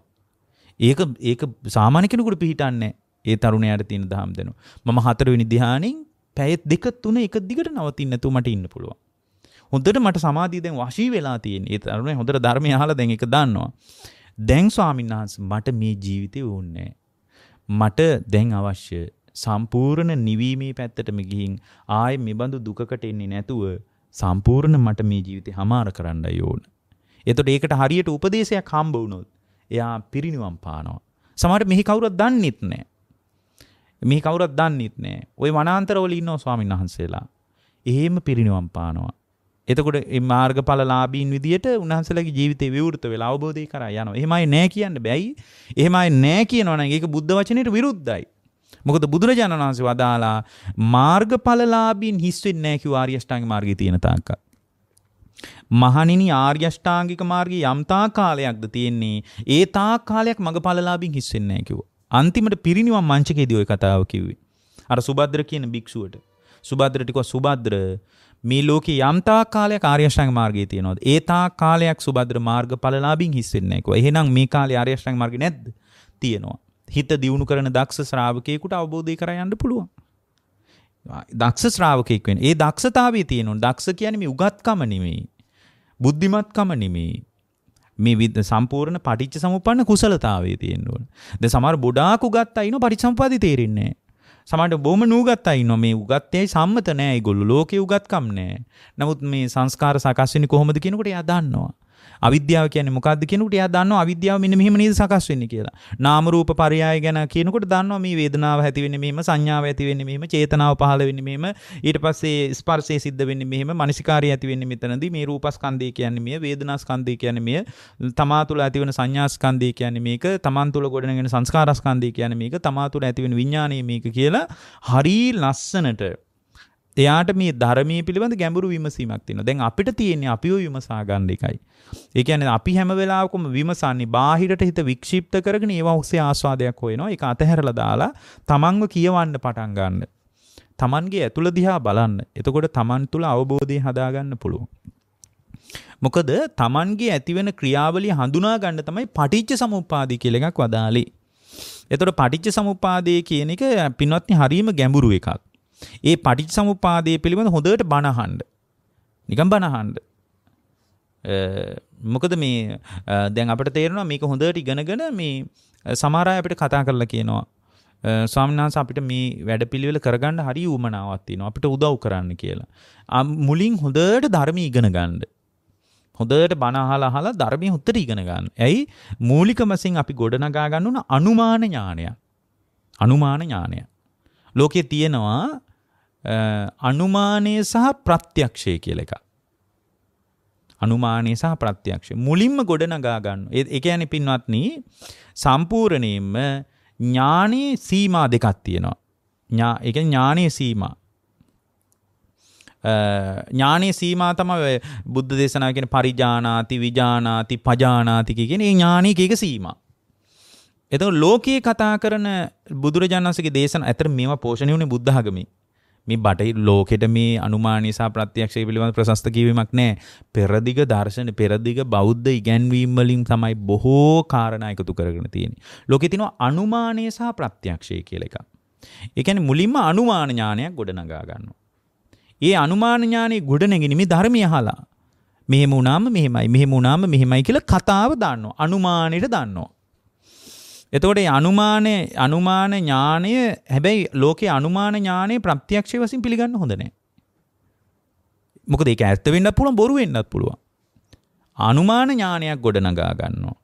Speaker 1: ඒක ඒක සාමාන්‍ය කෙනෙකුට පිහිටන්නේ ඒ තරුණයාට තියෙන දහම් දැනුම. මම හතරවෙනි ධ්‍යානෙන් පැය දෙක තුන එක දිගට නවතින්න නැතුව මට ඉන්න පුළුවන්. හොඳට මට සමාධිය දැන් වශී වෙලා තියෙන. ඒ තරුණයා හොඳට ධර්මය අහලා දැන් ඒක දන්නවා. දැන් ස්වාමීන් වහන්සේ මට මේ ජීවිතේ වුන්නේ මට දැන් අවශ්‍ය සම්පූර්ණ නිවීමේ පැත්තටම ගිහින් ආයේ මෙබඳු දුකකට එන්නේ නැතුව සම්පූර්ණ මට මේ ජීවිතේ හමාර කරන්නයි ඕන. එතකොට ඒකට හරියට උපදේශයක් හම්බ වුණොත් එයා පිරිණිවන් පානවා. සමහර මෙහි කවුරුත් දන්නෙත් නැහැ. මේ කවුරුත් දන්නෙත් නැහැ. ওই වනාන්තරවල ඉන්නවා ස්වාමීන් වහන්සේලා. එහෙම පිරිණිවන් පානවා. එතකොට මේ මාර්ගඵලලාභීන් විදියට උන්වහන්සේලාගේ ජීවිතේ විවෘත වෙලා අවබෝධය කරා යනවා. එහෙමයි නෑ කියන්න බෑයි. එහෙමයි නෑ කියනවනම් ඒක බුද්ධ වචනයට විරුද්ධයි. මොකද බුදුරජාණන් වහන්සේ වදාලා මාර්ගඵලලාභීන් හිස් වෙන්නේ නැහැ කිව්ව ආර්ය අෂ්ටාංගික මාර්ගයේ තියෙන තාක්කල්. මහණෙනි ආර්ය අෂ්ටාංගික මාර්ගයේ යම් තා කාලයක්ද තියෙන්නේ ඒ තා කාලයක් මගඵලලාභින් හිස් වෙන්නේ නැහැ කිව්වා. අන්තිමට පිරිණිවන් මංචකයේදී ওই කතාව කිව්වේ. අර සුබද්ද්‍ර කියන භික්ෂුවට. සුබද්ද්‍රට කිව්වා සුබද්ද්‍ර මේ ලෝකේ යම් තා කාලයක් ආර්ය අෂ්ටාංග මාර්ගයේ තියෙනවද? ඒ තා කාලයක් සුබද්ද්‍ර මාර්ගඵලලාභින් හිස් වෙන්නේ නැහැ කිව්වා. එහෙනම් මේ කාලේ ආර්ය අෂ්ටාංග මාර්ගේ නැද්ද? තියෙනවා. හිත දියුණු කරන දක්ෂ ශ්‍රාවකයෙකුට අවබෝධය කරයන්න පුළුවන්. දක්ෂ ශ්‍රාවකයෙක් වෙන. ඒ දක්ෂතාවය තියෙනවා. දක්ෂ කියන්නේ මේ උගත්කම නෙමෙයි. බුද්ධිමත්කම නෙමෙයි. මේ විද සම්පූර්ණ පටිච්ච සමුප්පන්න කුසලතාවයේ තියෙන්න ඕන. දැන් සමහර බොඩාක් උගත් අය ඉන්නවා පරිසම්පාදි තේරෙන්නේ නැහැ. සමහරට බොහොම නූගත් අය ඉන්නවා මේ උගත්යයි සම්මත නැහැ ඒගොල්ලෝ. ලෝකේ උගත්කම් නැහැ. නමුත් මේ සංස්කාර සකස් වෙන්නේ කොහොමද කියනකොට එයා දන්නවා. අවිද්‍යාව කියන්නේ මොකද්ද කියනකොට එයා දන්නවා අවිද්‍යාව මෙන්න මෙහෙම නේද සකස් වෙන්නේ කියලා. නාම රූප පරයය ගැන කියනකොට දන්නවා මේ වේදනාව ඇති වෙන්නේ මෙහෙම, සංඥාව ඇති වෙන්නේ මෙහෙම, චේතනාව පහළ වෙන්නේ මෙහෙම, ඊට පස්සේ ස්පර්ශය සිද්ධ වෙන්නේ මෙහෙම, මනසිකාරය ඇති වෙන්නේ මෙතනදී, මේ රූපස්කන්ධය කියන්නේ මෙය, වේදනාස්කන්ධය කියන්නේ මෙය, තමා තුළ ඇති වෙන සංඥාස්කන්ධය කියන්නේ මේක, තමන් තුළ ගොඩනගෙන සංස්කාරස්කන්ධය කියන්නේ මේක, තමා තුළ ඇති වෙන විඥානය මේක කියලා හරී ලස්සනට එයාට මේ ධර්මයේ පිළිබඳ ගැඹුරු විමසීමක් තියෙනවා. දැන් අපිට තියෙන්නේ අපිව විමසා ගන්න එකයි. ඒ කියන්නේ අපි හැම වෙලාවකම විමසන්නේ බාහිරට හිත වික්ෂිප්ත කරගෙන ඒවා ඔස්සේ ආස්වාදයක් හොයනවා. ඒක අතහැරලා දාලා තමන්ව කියවන්න පටන් ගන්න. තමන්ගේ ඇතුළ දිහා බලන්න. එතකොට තමන් තුළ අවබෝධය හදා ගන්න පුළුවන්. මොකද තමන්ගේ ඇතිවෙන ක්‍රියාවලිය හඳුනා ගන්න තමයි පටිච්ච සමුප්පාදය කියලා එකක් වදාලේ. එතකොට පටිච්ච සමුප්පාදය කියන එක පින්වත්නි හරීම ගැඹුරු එකක්. ඒ පටිච්ච සමුපාදය පිළිබඳ හොඳට බණහන්ඩ. නිකම් බණහන්ඩ. මොකද මේ දැන් අපට තේරෙනවා මේක හොඳට ඉගෙනගෙන මේ සමාරය අපිට කතා කරලා කියනවා ස්වාමිනාස අපිට මේ වැඩ පිළිවෙල කරගන්න හරි ූමනාවත්තිනවා අපිට උදව් කරන්න කියලා. මුලින් හොඳට ධර්ම ඉගෙන ගණ්ඩ. හොඳට බනහලා හලා ධර්මය හොත්තට ඉගෙන ගන්න. ඇයි මූලික මසින් අපි ගොඩනගා ගන්න වන අනුමාන ඥානය. අනුමාන ඥානය. ලෝකයේ තියෙනවා අනුමානය සහ ප්‍රත්‍යක්ෂය කියල එක. අනුමානය සහ ප්‍රත්‍යක්ෂ මුලින්ම ගොඩනගා ගන්න එකයන පින්වත්න සම්පූරණයෙන්ම ඥානයේ සීමා දෙකක් තියෙනවා එක ඥානයේ සීමා ඥානයේ සීමා තම බුද්ධ දේශනා කියෙන පරිජානාති විජානාති පජානාතිකගෙන ඥානයකක සීම. එත ලෝකයේ කතා කරන බුදුරජාණන්සගේ දේශන ඇතර මේවා පෝෂණය වුණේ බුද්ධාගමි මේ බටහිර ලෝකෙට මේ අනුමානය සහ ප්‍රත්‍යක්ෂය පිළිබඳ ප්‍රශස්ත කියවීමක් නැහැ. පෙරදිග දර්ශන පෙරදිග බෞද්ධ ඉගැන්වීම් වලින් තමයි බොහෝ කාරණා එකතු කරගෙන තියෙන්නේ. ලෝකෙ තියෙනවා අනුමානය සහ ප්‍රත්‍යක්ෂය කියලා එකක්. ඒ කියන්නේ මුලින්ම අනුමාන ඥානයක් ගොඩනගා ගන්නවා. ඒ අනුමාන ඥානෙ ගොඩනගිනි මේ ධර්මය අහලා. මෙහෙම වුණාම මෙහෙමයි මෙහෙම වුණාම මෙහෙමයි කියලා කතාව දාන්නවා. අනුමානෙට දාන්නවා. එතකොට අනුමාන අනුමාන ඥානය හැබැයි ලෝකේ අනුමාන ඥානය ප්‍රත්‍යක්ෂ වශයෙන් පිළිගන්න හොඳ නැහැ. මොකද ඒක ඇත්ත වෙන්නත් පුළුවන් බොරු වෙන්නත් පුළුවන්. අනුමාන ඥානයක් ගොඩනගා ගන්නවා.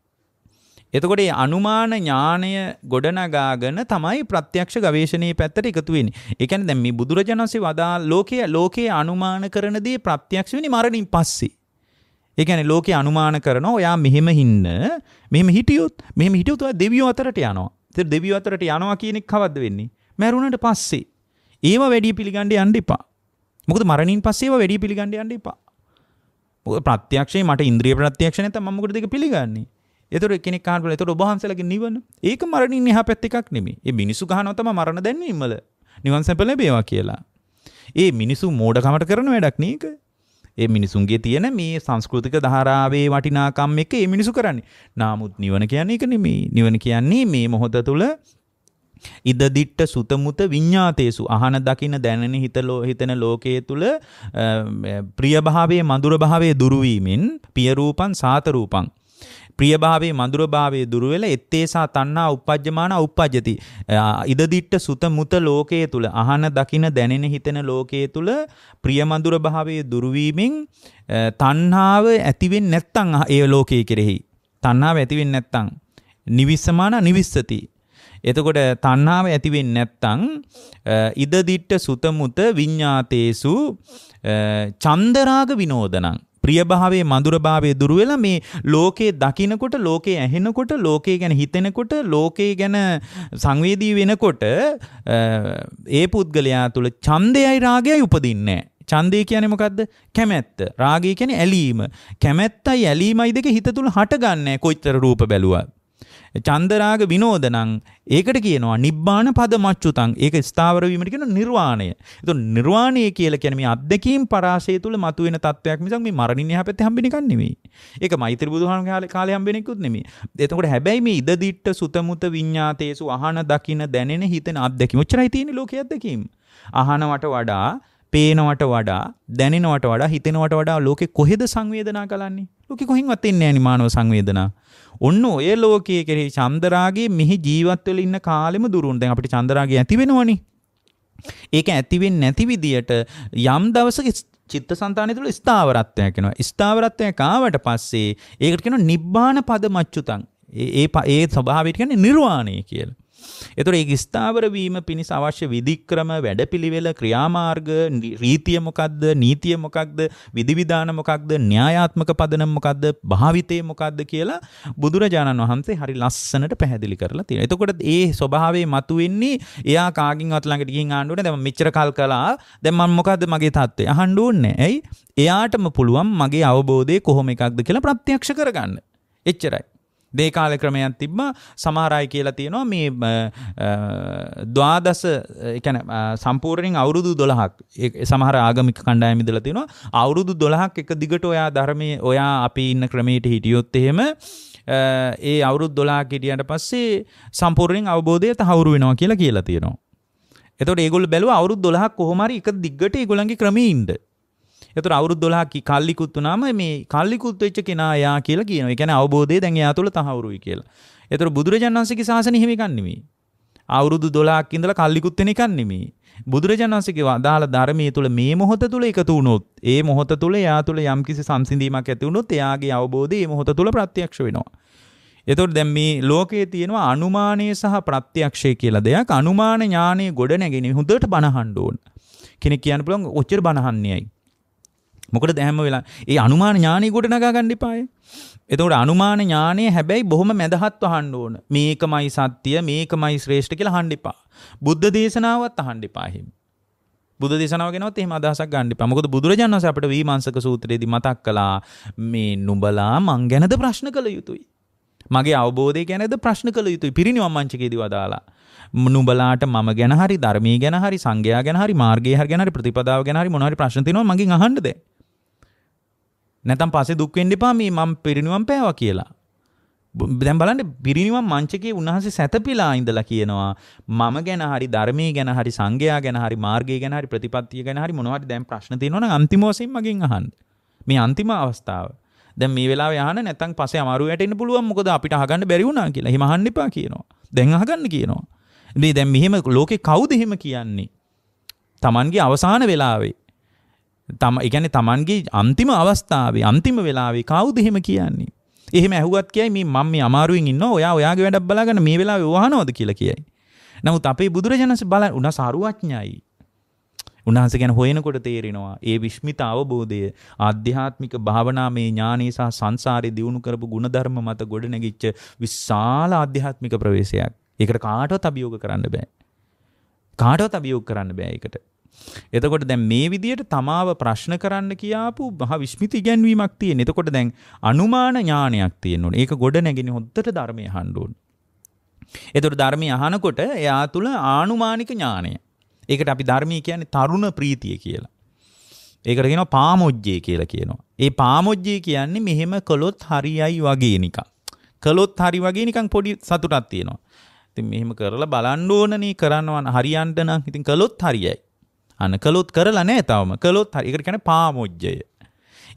Speaker 1: එතකොට මේ අනුමාන ඥාණය ගොඩනගාගෙන තමයි ප්‍රත්‍යක්ෂ ගවේෂණයේ පැත්තට එකතු වෙන්නේ. ඒ කියන්නේ දැන් මේ බුදුරජාණන්සේ වදා ලෝකයේ ලෝකයේ අනුමාන කරන දේ ප්‍රත්‍යක්ෂ වෙන්නේ මරණින් පස්සේ. ඒ කියන්නේ ලෝකේ අනුමාන කරන ඔයා මෙහෙම හින්න මෙහෙම හිටියොත් මෙහෙම හිටියොත් ඔයා දෙවියෝ අතරට යනවා. ඉතින් දෙවියෝ අතරට යනවා කියන එක කවද්ද වෙන්නේ? මැරුණට පස්සේ. ඒව වැඩි පිළිගන්න යන්න එපා. මොකද මරණින් පස්සේ ඒව වැඩි පිළිගන්න යන්න එපා. මොකද ප්‍රත්‍යක්ෂයෙන් මට ඉන්ද්‍රිය ප්‍රත්‍යක්ෂ නැත්නම් මම මොකටද ඒක පිළිගන්නේ? එතකොට කෙනෙක් අහන්න බලලා එතකොට ඔබ වහන්සේලාගේ නිවන ඒක මරණින් එහා පැත්ත එකක් නෙමෙයි. ඒ මිනිසු ගහනවා තමයි මරණ දැන්නේ ඉමල. නිවන් සැප ලැබේවා කියලා. ඒ මිනිසු මෝඩකමට කරන වැඩක් නේක. ඒ මිනිසුන්ගේ තියෙන මේ සංස්කෘතික ධාරාවේ වටිනාකම් එක ඒ මිනිසු කරන්නේ. නමුත් නිවන කියන්නේ ඒක නෙමෙයි. නිවන කියන්නේ මේ මොහොත තුල ඉද දිට්ට සුතමුත විඤ්ඤාතේසු අහන දකින දැනෙන හිතලෝ හිතන ලෝකයේ තුල ප්‍රිය භාවයේ මధుර භාවයේ දුරු වීමෙන් පිය රූපං සාත රූපං ප්‍රියභාවයේ මధుරභාවයේ දුර වෙලා එත්තේසා තණ්හා උපජ්ජමාන උපජ්ජති. ඉදදිට්ට සුත මුත ලෝකයේ තුල අහන දකින දැනෙන හිතෙන ලෝකයේ තුල ප්‍රිය මధుරභාවයේ දුර වීමෙන් තණ්හාව ඇති වෙන්නේ නැත්නම් ඒ ලෝකයේ කෙරෙහි තණ්හාව ඇති වෙන්නේ නැත්නම් නිවිස්සමාන නිවිස්සති. එතකොට තණ්හාව ඇති වෙන්නේ නැත්නම් ඉද දිට්ට සුතමුත විඤ්ඤාතේසු චන්දරාග විනෝදනං ප්‍රියභාවයේ මధుරභාවයේ දුර වෙලා මේ ලෝකේ දකිනකොට ලෝකේ ඇහෙනකොට ලෝකේ ගැන හිතෙනකොට ලෝකේ ගැන සංවේදී වෙනකොට ඒ පුද්ගලයා තුල ඡන්දයයි රාගයයි උපදින්නේ නැහැ. ඡන්දය කියන්නේ මොකද්ද? කැමැත්ත. රාගය කියන්නේ ඇලීම. කැමැත්තයි ඇලීමයි දෙක හිත තුල හටගන්නේ කොයිතර රූප බැලුවත්. චන්දරාග විනෝදනං ඒකට කියනවා නිබ්බාන පද මච්චුතං ඒක ස්ථාවර වීමට කියන නිර්වාණය. එතකොට නිර්වාණය කියලා කියන්නේ මේ අත්දැකීම් පරාසය තුල මතුවෙන තත්වයක් මිසක් මේ මරණින් එහා පැත්තේ හම්බෙන එකක් නෙමෙයි. ඒක මෛත්‍රී බුදුහාම කාලේ හම්බෙන එකකුත් නෙමෙයි. එතකොට හැබැයි මේ ඉද දිට්ඨ සුතමුත විඤ්ඤාතේසු අහන දකින දැනෙන හිතෙන අත්දැකීම් ඔච්චරයි තියෙන්නේ ලෝකයේ අත්දැකීම්. අහනවට වඩා පේනවට වඩා දැනෙනවට වඩා හිතෙනවට වඩා ලෝකෙ කොහෙද සංවේදනා කරන්නේ? ලෝකෙ කොහෙන්වත් එන්නේ නැහැ නිමානව සංවේදනා. ඔන්න ඔය ලෝකයේ කෙරෙහි චන්දරාගේ මෙහි ජීවත් වෙලා ඉන්න කාලෙම දුරුන් දැන් අපිට චන්දරාගේ ඇති වෙනවනේ. ඒක ඇති වෙන්නේ නැති විදියට යම් දවසක චිත්තසංතානය තුළ ස්ථාවරත්වයක් වෙනවා. ස්ථාවරත්වයක් ආවට පස්සේ ඒකට කියනවා නිබ්බාන පද මච්චුතං. ඒ ඒ ස්වභාවයට කියන්නේ නිර්වාණය කියලා. එතුර ඒ ස්ථාවරවීම පිණිස අවශ්‍ය විදික්‍රම වැඩපිළිවෙල ක්‍රියාමාර්ග රීතියමොකක්ද නීතියමොකක්ද විදිවිධානමොකක්ද න්‍යායාත්මක පදනම්මොකක්ද භාවිතයමොකක්ද කියලා බුදුරජාණන් වහන්සේ හරි ලස්සනට පැහැදිලි කරලා තියෙන එතකොට ඒ ස්වභාවේ මතුවෙන්නේ එයා කාගින් අත්ළඟට ගිහින් ආණ්ඩුවට දැන් මෙච්චර කල් කළා දැන් මම මොකද්ද මගේ தත්ත්වය අහන්න ඕනේ ඇයි එයාටම පුළුවන් මගේ අවබෝධය කොහොම එකක්ද කියලා ප්‍රත්‍යක්ෂ කරගන්න එච්චරයි දේකාල ක්‍රමයක් තිබ්බ සමහරයි කියලා තියෙනවා මේ දවාදස එකන සම්පූර්ණයෙන් අවුරුදු දොළහක් සමහර ආගමික කණ්ඩායම ඉදලා තියෙනවා අවුරුදු දොළහක් එක දිගට ඔයා ධර්මයේ ඔයා අපි ඉන්න ක්‍රමයට හිටියොත් එහෙම ඒ අවුරුදු දොළහක් හිටියට පස්සේ සම්පූර්ණයෙන් අවබෝධය තහවුරු වෙනවා කියලා කියලා තියෙනවා එතකොට ඒගොල්ලෝ බැලුවා අවුරුදු 12ක් කොහොම හරි එක දිග්ගට ඒගොල්ලන්ගේ ක්‍රමයේ ඉන්න යතුර අවුරුදු 12ක් කල්ලිකුත් වුණාම මේ කල්ලිකුත් වෙච්ච කෙනා යා කියලා කියනවා. ඒ කියන්නේ අවබෝධය දැන් එයා තුළ තහවුරුයි කියලා. ඒතර බුදුරජාණන් වහන්සේගේ ශාසනය හිම එකක් නෙමෙයි. අවුරුදු 12ක් ඉඳලා කල්ලිකුත් වෙන එකක් නෙමෙයි. බුදුරජාණන් වහන්සේගේ අදාළ ධර්මයේ තුල මේ මොහොත තුල එකතු වුණොත්, ඒ මොහොත තුල එයා තුල යම්කිසි සංසිඳීමක් ඇති වුණොත් එයාගේ අවබෝධය මේ මොහොත තුල ප්‍රත්‍යක්ෂ වෙනවා. එතකොට දැන් මේ ලෝකයේ තියෙනවා අනුමානය සහ ප්‍රත්‍යක්ෂය කියලා දෙයක්. අනුමාන ඥානයේ ගොඩ නැගෙන හොඳට බනහන්න ඕන. කෙනෙක් කියන්න පුළුවන් ඔච්චර බනහන්නේයි. මොකට දැහැම වෙලා ඒ අනුමාන ඥානය ගොඩ නගා ගණ්ඩිපාය. එතකොට අනුමාන ඥානය හැබැයි බොහොම මැදහත්ව හණ්ඩ ඕන මේකමයි සත්‍යය මේකමයි ශ්‍රේෂ්ඨ කියලා හණ්ඩිපා. බුද්ධ දේශනාවත් අහණ්ඩිපාහිම. බුදු දේශනාව ගැනවත් එහෙම අදහසක් ගන්න එපා. මොකද බුදුරජාණන් වහන්සේ අපිට වීමාංශක සූත්‍රයේදී මතක් කළා මේ නුඹලා මං ගැනද ප්‍රශ්න කළ යුතුයි. මගේ අවබෝධය ගැනද ප්‍රශ්න කළ යුතුයි. පිරිනිවන් මංචකයේදී වදාලා. නුඹලාට මම ගැන හරි ධර්මයේ ගැන හරි සංඝයා ගැන හරි මාර්ගයේ හරි ගැන හරි ප්‍රතිපදාව ගැන හරි මොනවා හරි ප්‍රශ්න තියෙනවා මගෙන් අහන්න දැන්. නැතම් පසේ දුක්වෙන්න එපා මේ මම පිරිනිවන් පෑවා කියලා. දැන් බලන්න පිරිනිවන් මංචකේ උන්වහන්සේ සැතපීලා ඉඳලා කියනවා මම ගැන හරි ධර්මයේ ගැන හරි සංඝයා ගැන හරි මාර්ගය ගැන හරි ප්‍රතිපත්තිය ගැන හරි මොනවද දැන් ප්‍රශ්න තියෙනවා නම් අන්තිම වශයෙන් මගෙන් අහන්න. මේ අන්තිම අවස්ථාව. දැන් මේ වෙලාවේ අහන්න නැත්නම් පස්සේ අමාරු වැටෙන්න පුළුවන් මොකද අපිට අහගන්න බැරි වුණා කියලා. එහෙම අහන්න එපා කියනවා. දැන් අහගන්න කියනවා. ඉතින් දැන් මෙහෙම ලෝකේ කවුද එහෙම කියන්නේ? Tamanගේ අවසාන වෙලාවේ තම එකන තමන්ගේ අන්තිම අවස්ථාවේ අන්තිම වෙලාවේ කවුද එහෙම කියන්නේ. එහෙම ඇහුවත් කියයි මේ මම මේ අමාරුවෙන් ඉන්න ඔයා ඔයාගේ වැඩක් බලාගෙන මේ වෙලාවේ වහනවද කියලා කියයි. නමුත් අපේ බුදුරජාණන්සේ බල උනා සාරුවඥයි. උන්වහන්සේ ගැන හොයනකොට තේරෙනවා ඒ විශ්මිත අවබෝධය ආධ්‍යාත්මික භාවනාමය ඥානය සහ සංසාරේ දියුණු කරපු ගුණධර්ම මත ගොඩනැගිච්ච විශාල ආධ්‍යාත්මික ප්‍රවේශයක්. ඒකට කාටවත් අභියෝග කරන්න බෑ. කාටවත් අභියෝග කරන්න බෑ ඒකට. එතකොට දැන් මේ විදියට තමාව ප්‍රශ්න කරන්න කියාපු මහ විශ්මිත ඉගැන්වීමක් තියෙන. එතකොට දැන් අනුමාන ඥානයක් තියෙන්න ඕනේ. ඒක ගොඩ නැගෙන හොද්දට ධර්මය අහන්න ඕනේ. එතකොට ධර්මය අහනකොට එයා තුළ ආනුමානික ඥානය. ඒකට අපි ධර්මී කියන්නේ තරුණ ප්‍රීතිය කියලා. ඒකට කියනවා පාමොජ්ජේ කියලා කියනවා. ඒ පාමොජ්ජේ කියන්නේ මෙහෙම කළොත් හරියයි වගේ නිකන්. කළොත් හරි වගේ නිකන් පොඩි සතුටක් තියෙනවා. ඉතින් මෙහෙම කරලා බලන්න ඕනනේ කරනවා හරියන්න නම් ඉතින් කළොත් හරියයි. අන කළොත් කරලා නෑ තවම කළොත් හරි ඒකට කියන්නේ පාමුජ්ජය.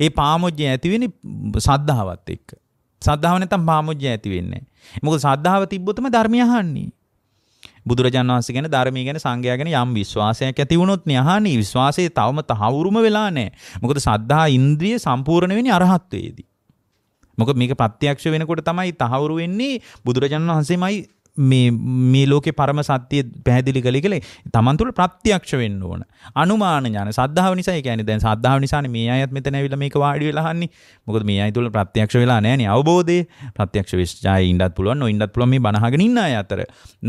Speaker 1: ඒ පාමුජ්ජය ඇතිවෙන්නේ සද්ධාවත් එක්ක. සද්ධාව නැත්තම් පාමුජ්ජය ඇති වෙන්නේ නැහැ. මොකද සද්ධාව තිබ්බොතම ධර්මය අහන්නේ. බුදුරජාණන් වහන්සේ ගැන ධර්මය ගැන සංඝයා ගැන යම් විශ්වාසයක් ඇති වුණොත් න්‍යහානි විශ්වාසයේ තවම තහවුරුම වෙලා නැහැ. මොකද සද්ධා ඉන්ද්‍රිය සම්පූර්ණ වෙන්නේ අරහත් වේදී. මොකද මේක ප්‍රත්‍යක්ෂ වෙනකොට තමයි තහවුරු වෙන්නේ බුදුරජාණන් වහන්සේමයි මේ මේ ලෝකේ පරම සත්‍යය පැහැදිලි කළේ කියලා තමන් තුළ ප්‍රත්‍යක්ෂ වෙන්න ඕන. අනුමාන ඥාන සද්ධාව නිසා ඒ කියන්නේ දැන් සද්ධාව නිසානේ මේ අයත් මෙතන ඇවිල්ලා මේක වාඩි වෙලා අහන්නේ. මොකද මේ අය තුළ ප්‍රත්‍යක්ෂ වෙලා නැහැ නේ අවබෝධය. ප්‍රත්‍යක්ෂ වෙච්චායි ඉන්නත් පුළුවන්, නොඉන්නත් පුළුවන් මේ බණහගෙන ඉන්න අය අතර.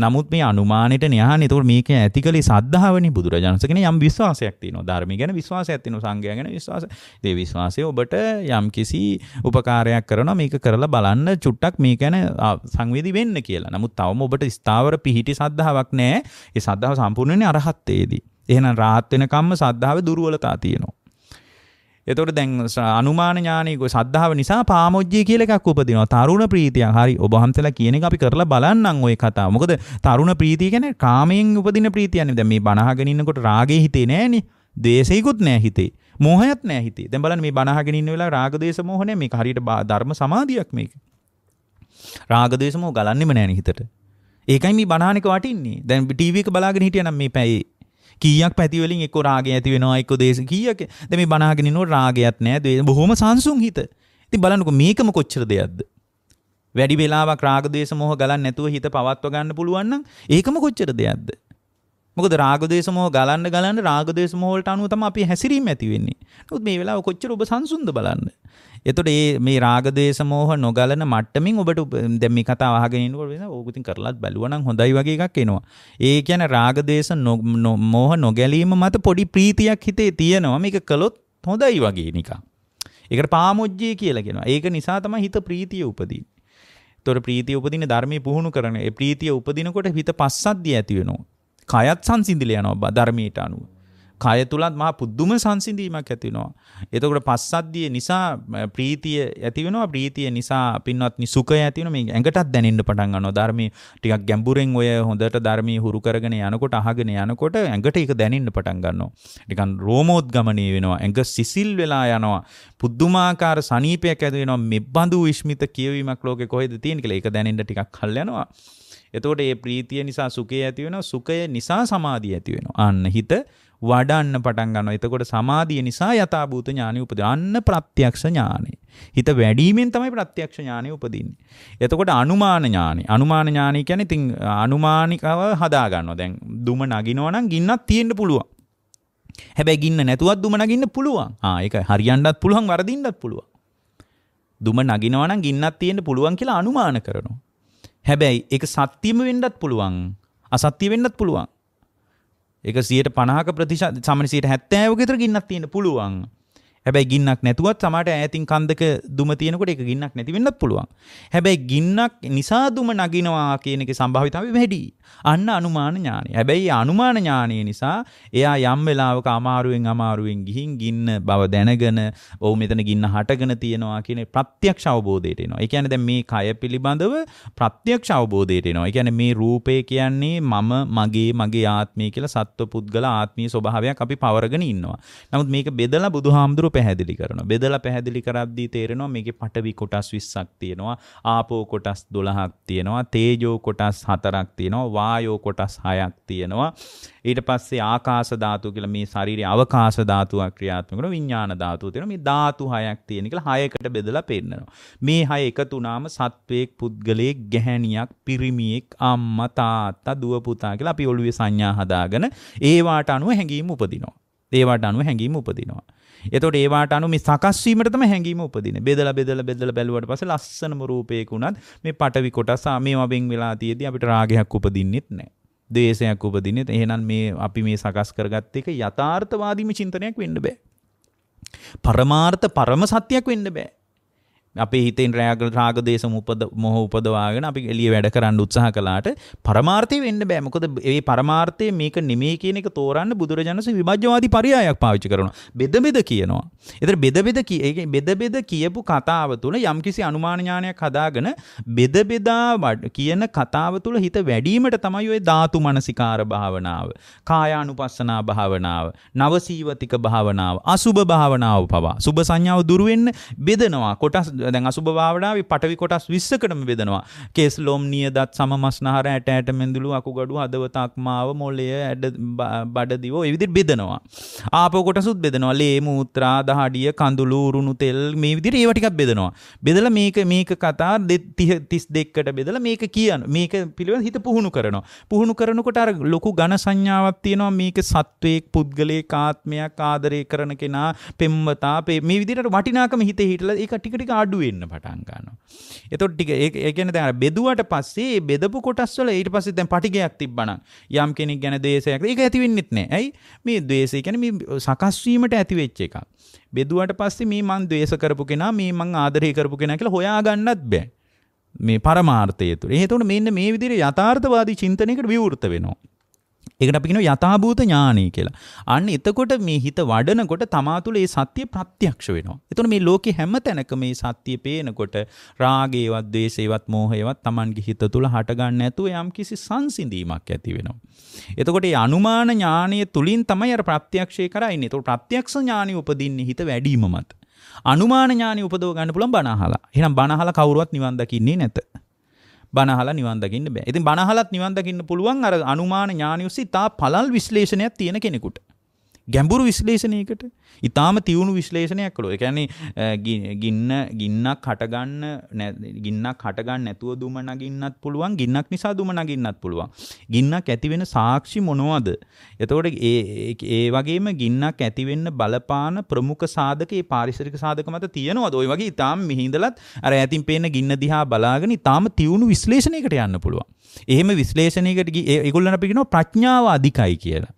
Speaker 1: නමුත් මේ අනුමානෙට න්‍යාහනේ. ඒතකොට මේක ඇතිකලේ සද්ධාවනේ බුදුරජාණන්ස කියන යම් විශ්වාසයක් තියෙනවා. ධර්මය ගැන විශ්වාසයක් තියෙනවා, සංඝයා ගැන විශ්වාසය. ඒ විශ්වාසය ඔබට යම්කිසි උපකාරයක් කරනවා. මේක කරලා බලන්න චුට්ටක් මේ ගැන සංවේදී වෙන්න කියලා. නමුත් තවම තාම ඔබට ස්ථාවර පිහිටි සද්ධාාවක් නෑ ඒ සද්ධාව සම්පූර්ණනේ අරහත්තේදී. එහෙනම් රාහත් වෙනකම්ම සද්ධාවේ දුර්වලතා තියෙනවා. එතකොට දැන් අනුමාන ඥානීක සද්ධාව නිසා පාමොජ්ජී කියලා එකක් උපදිනවා. තරුණ ප්‍රීතියක්. හරි ඔබ වහන්සලා කියන එක අපි කරලා බලන්නම් ওই කතාව. මොකද තරුණ ප්‍රීතිය කියන්නේ කාමයෙන් උපදින ප්‍රීතියන්නේ. දැන් මේ බණහගෙන ඉන්නකොට රාගේ හිතේ නෑනේ. දේශේකුත් නෑ හිතේ. මෝහයත් නෑ හිතේ. දැන් බලන්න මේ බණහගෙන ඉන්න වෙලාව රාග දේශ මෝහ නෑ. මේක හරියට ධර්ම සමාධියක් මේක. රාග දේශ මෝහ ගලන්නෙම නෑනේ හිතට. ඒකයි මේ බණානික වටින්නේ. දැන් ටීවී එක බලාගෙන හිටියනම් මේ පැයේ කීයක් පැති වලින් එක්ක රාගය ඇති වෙනවා එක්ක දේශ කීයක් දැන් මේ බණාගෙන ඉන්නකොට රාගයක් නැහැ. ද්වේෂ බොහොම සංසුන් හිත. ඉතින් බලන්නකෝ මේකම කොච්චර දෙයක්ද? වැඩි වෙලාවක් රාග ද්වේෂ මොහ ගලන්නේ නැතුව හිත පවත්ව ගන්න පුළුවන් නම් ඒකම කොච්චර දෙයක්ද? මොකද රාගදේශමෝ ගලන්න ගලන්න රාගදේශමෝල්ට අනුව තම අපි හැසිරීම ඇති වෙන්නේ. නමුත් මේ වෙලාව කොච්චර ඔබ සංසුන්ද බලන්න. එතකොට මේ මේ රාගදේශමෝහ නොගලන මට්ටමින් ඔබට දැන් මේ කතාව අහගෙන ඉන්නකොට වෙන ඕක ඉතින් කරලත් බැලුවනම් හොඳයි වගේ එකක් එනවා. ඒ කියන්නේ රාගදේශ මෝහ නොගැලීම මත පොඩි ප්‍රීතියක් හිතේ තියෙනවා. මේක කළොත් හොඳයි වගේ නිකන්. ඒකට පාමුජ්ජේ කියලා කියනවා. ඒක නිසා තමයි හිත ප්‍රීතිය උපදින්නේ. තොර ප්‍රීතිය උපදින ධර්මයේ පුහුණු කරන ඒ ප්‍රීතිය උපදිනකොට හිත පස්සද්ධිය ඇති වෙනවා. කයත් සංසිදිල යනවා ධර්මීට අනුව. කය තුළත් මහා පුද්දුම සංසිඳීමක් ඇතිවෙනවා. එතකොට පස්සද්ධිය නිසා ප්‍රීතිය ඇති වෙනවා. ප්‍රීතිය නිසා පින්වත්නි සුඛය ඇති වෙනවා. මේ ඇඟටත් දැනෙන්න පටන් ගන්නවා. ධර්මයේ ටිකක් ගැඹුරෙන් ඔය හොඳට ධර්මයේ හුරු කරගෙන යනකොට අහගෙන යනකොට ඇඟට ඒක දැනෙන්න පටන් ගන්නවා. නිකන් රෝමෝද්ගමණය වෙනවා. ඇඟ සිසිල් වෙලා යනවා. පුදුමාකාර සනීපයක් ඇති වෙනවා. මෙබඳු විශ්මිත කියවීමක් ලෝකේ කොහෙද තියෙන්නේ කියලා ඒක දැනෙන්න ටිකක් කල් යනවා. එතකොට ඒ ප්‍රීතිය නිසා සුඛය ඇති වෙනවා. සුඛය නිසා සමාධිය ඇති වෙනවා. අන්න හිත වඩන්න පටන් ගන්නවා. එතකොට සමාධිය නිසා යථාභූත ඥානෙ උපදිනවා. අන්න ප්‍රත්‍යක්ෂ ඥානෙ. හිත වැඩිවීමෙන් තමයි ප්‍රත්‍යක්ෂ ඥානෙ උපදින්නේ. එතකොට අනුමාන ඥානෙ. අනුමාන ඥානෙ කියන්නේ ඉතින් අනුමානිකව හදා ගන්නවා. දැන් දුම නගිනවා නම් ගින්නක් තියෙන්න පුළුවන්. හැබැයි ගින්න නැතුවත් දුම නගින්න පුළුවන්. ආ ඒක හරියන්නත් පුළුවන් වරදින්නත් පුළුවන්. දුම නගිනවා නම් ගින්නක් තියෙන්න පුළුවන් කියලා අනුමාන කරනවා. හැබැයි එක සත්‍යම වෙන්නත් පුළුවන් අසත්‍ය වෙන්නත් පුළුවන් එක සියට පණහක ප්‍රතිශ සමනිසිට හැත්තෑව ගෙතර ගින්නත් තියෙන පුළුවන් හැබැයි ගින්නක් නැතුවත් සමට ඇතින් කන්දක දුම තියෙනකොට එක ගින්නක් නැතිවෙන්නත් පුළුවන් හැබැයි ගින්නක් නිසා දුම නගිනවා කියන එක සම්භාවිතාව වැඩි අන්න අනුමාන ඥානය හැබැයි අනුමාන ඥානය නිසා එයා යම් වෙලාවක අමාරුවෙන් අමාරුවෙන් ගිහින් ගින්න බව දැනගෙන ඔව් මෙතන ගින්න හටගෙන තියෙනවා කියන ප්‍රත්‍යක්ෂ අවබෝධයට එනවා ඒ කියන්නේ දැන් මේ කය පිළිබඳව ප්‍රත්‍යක්ෂ අවබෝධයට එනවා ඒ කියන්නේ මේ රූපය කියන්නේ මම මගේ මගේ ආත්මය කියලා සත්ව පුද්ගල ආත්මීය ස්වභාවයක් අපි පවරගෙන ඉන්නවා නමුත් මේක බෙදලා බුදුහාමුදුරුවෝ පැහැදිලි කරන බෙදල පැහැදිලි කරද්දී තේරෙනවා මේක පටවි කොටස් විස්සක් තියෙනවා ආපෝ කොටස් දොළහක් තියෙනවා තේජෝ කොටස් හතරක් තියෙනවා වායෝ කොටස් හයක් තියෙනවා ඊට පස්සේ ආකාශ ධාතු කියලා මේ ශරීරයේ අවකාශ ධාතුවක් ක්‍රියාත්මක කරන විඥාන ධාතුව තියෙනවා මේ ධාතු හයක් තියෙන කියලා හයකට බෙදලා පෙන්නනවා මේ හය එකතු වුණාම සත්වයේක් පුද්ගලයෙක් ගැහැණියක් පිරිමියෙක් අම්මා තාත්තා දුව පුතා කියලා අපි ඔළුවේ සංඥා හදාගෙන ඒවාට අනුව හැඟීම් උපදිනවා ඒවාට අනුව හැඟීම් උපදිනවා එතකොට ඒවාට අනු මේ සකස් වීමට තමයි හැඟීම උපදින්නේ. බෙදලා බෙදලා බෙදලා බැලුවට පස්සේ ලස්සනම රූපයක උනත් මේ පටවි කොටස මේවා වෙන් වෙලා තියෙදී අපිට රාගයක් උපදින්නෙත් නැහැ. දේශයක් උපදින්නෙත් එහෙනම් මේ අපි මේ සකස් කරගත්ත එක යථාර්ථවාදීම චින්තනයක් වෙන්න බෑ. පරමාර්ථ පරම සත්‍යයක් වෙන්න බෑ. අපේ හිතෙන් රෑග රාග දේශ උපද මොහ උපදවාගෙන අපි එළිය වැඩ කරන්න උත්සාහ කළාට පරමාර්ථය වෙන්න බෑ මොකද ඒ පරමාර්ථය මේක නෙමෙයි කියන එක තෝරන්න බුදුරජාණන්සේ විභජ්‍යවාදී පරයයක් පාවිච්චි කරනවා බෙද බෙද කියනවා. ඒතර බෙද බෙද කිය බෙද බෙද කියපු කතාව තුළ යම්කිසි අනුමාන ඥානයක් හදාගෙන බෙද බෙදා කියන කතාව තුළ හිත වැඩිවීමට තමයි ওই ධාතු මනසිකාර භාවනාව, කායානුපස්සනා භාවනාව, නවසීවතික භාවනාව, අසුබ භාවනාව පවා. සුබ සංඥාව දුරු වෙන්න බෙදනවා. කොටස් දැන් අසුභ භාවනාවේ පටවි කොටස් 20කටම බෙදනවා. කේස් ලොම් නියදත් සමමස්නහර ඇට ඇට මෙඳුළු අකුගඩු හදවත අක්මාව මොළය ඇඩ බඩ දිව ඔය විදිහට බෙදනවා. ආපෝ කොටසුත් බෙදනවා. ලේ මූත්‍රා දහඩිය කඳුළු උරුණු තෙල් මේ විදිහට ඒවා ටිකක් බෙදනවා. බෙදලා මේක මේක කතා 32කට බෙදලා මේක කියන මේක පිළිවෙල හිත පුහුණු කරනවා. පුහුණු කරනකොට අර ලොකු ඝන සංඥාවක් තියෙනවා මේක සත්වයේ පුද්ගලයේ කාත්මයක් ආදරය කරන කෙනා පෙම්වතා මේ විදිහට වටිනාකම හිතේ හිටලා ඒක ටික ටික අඩුවෙන්න පටන්ගන්න. එතොත් ටික ඒගැන දැන බෙදුවට පස්සේ බෙදපු කොටස්වල ඊට පස්සේ දැන් පටිගයක් තිබ්බන යම් කෙනෙක් ගැන දේශයක් ඒක ඇතිවෙන්නෙත් නෑ ඇයි මේ දේශය කැන මේ සකස්වීමට ඇතිවෙච්ච එකක්. බෙදුවට පස්සේ මේ මං දේශ කරපු කෙනා මේ මං ආදරය කරපු කෙන කියලා හොයාගන්නත් බෑ. මේ පරමාර්ථය තුළ හේතුවට මෙන්න මේ විදිර යථාර්ථවාදී චින්තනයකට විවෘත වෙනවා. ඒකට අපි කියනවා යථාභූත ඥානය කියලා. අන්න එතකොට මේ හිත වඩනකොට තමා තුළ ඒ සත්‍ය ප්‍රත්‍යක්ෂ වෙනවා. එතකොට මේ ලෝකේ හැම තැනක මේ සත්‍ය පේනකොට රාගේවත්, ද්වේෂේවත්, මෝහේවත් Tamanගේ හිත තුළ හටගන්න නැතුව යම්කිසි සංසිඳීමක් ඇති වෙනවා. එතකොට මේ අනුමාන ඥානය තුලින් තමයි අර ප්‍රත්‍යක්ෂය කරන්නේ. එතකොට ප්‍රත්‍යක්ෂ ඥානය උපදින්නේ හිත වැඩිම මත. අනුමාන ඥානය උපදව ගන්න පුළුවන් බණ අහලා. එහෙනම් බණ අහලා කවුරුවත් නිවන් දකින්නේ නැත. බනහලා නිවන් දකින්න බෑ. ඉතින් බනහලත් නිවන් දකින්න පුළුවන් අර අනුමාන ඥානියුසි තා පළල් විශ්ලේෂණයක් තියෙන කෙනෙකුට. ගැඹුරු විශ්ලේෂණයකට ඉතාම තිවුණු විශ්ලේෂණයක් කළෝ එකැන ගින්න ගින්නක් හටගන්න ගින්නක් හටගන්න නැතුව දුම නගින්නත් පුළුවන් ගින්නක් නිසා දුම නගින්නත් පුළුවන් ගින්නක් ඇතිවෙන සාක්ෂි මොනවද එතකොට ඒ වගේම ගින්නක් ඇතිවෙන්න බලපාන ප්‍රමුඛ සාධක ඒ පාරිසරික සාධක මත තියෙනවද ඔය වගේ ඉතාම මිහිඳලත් අර ඇතින් පේන ගින්න දිහා බලාගෙන ඉතාම තිවුණු විශ්ලේෂණයකට යන්න පුළුවන් එහෙම විශ්ලේෂණයකට ඒගොල්ලන පිගෙනවා ප්‍රඥාව අධිකයි කියලා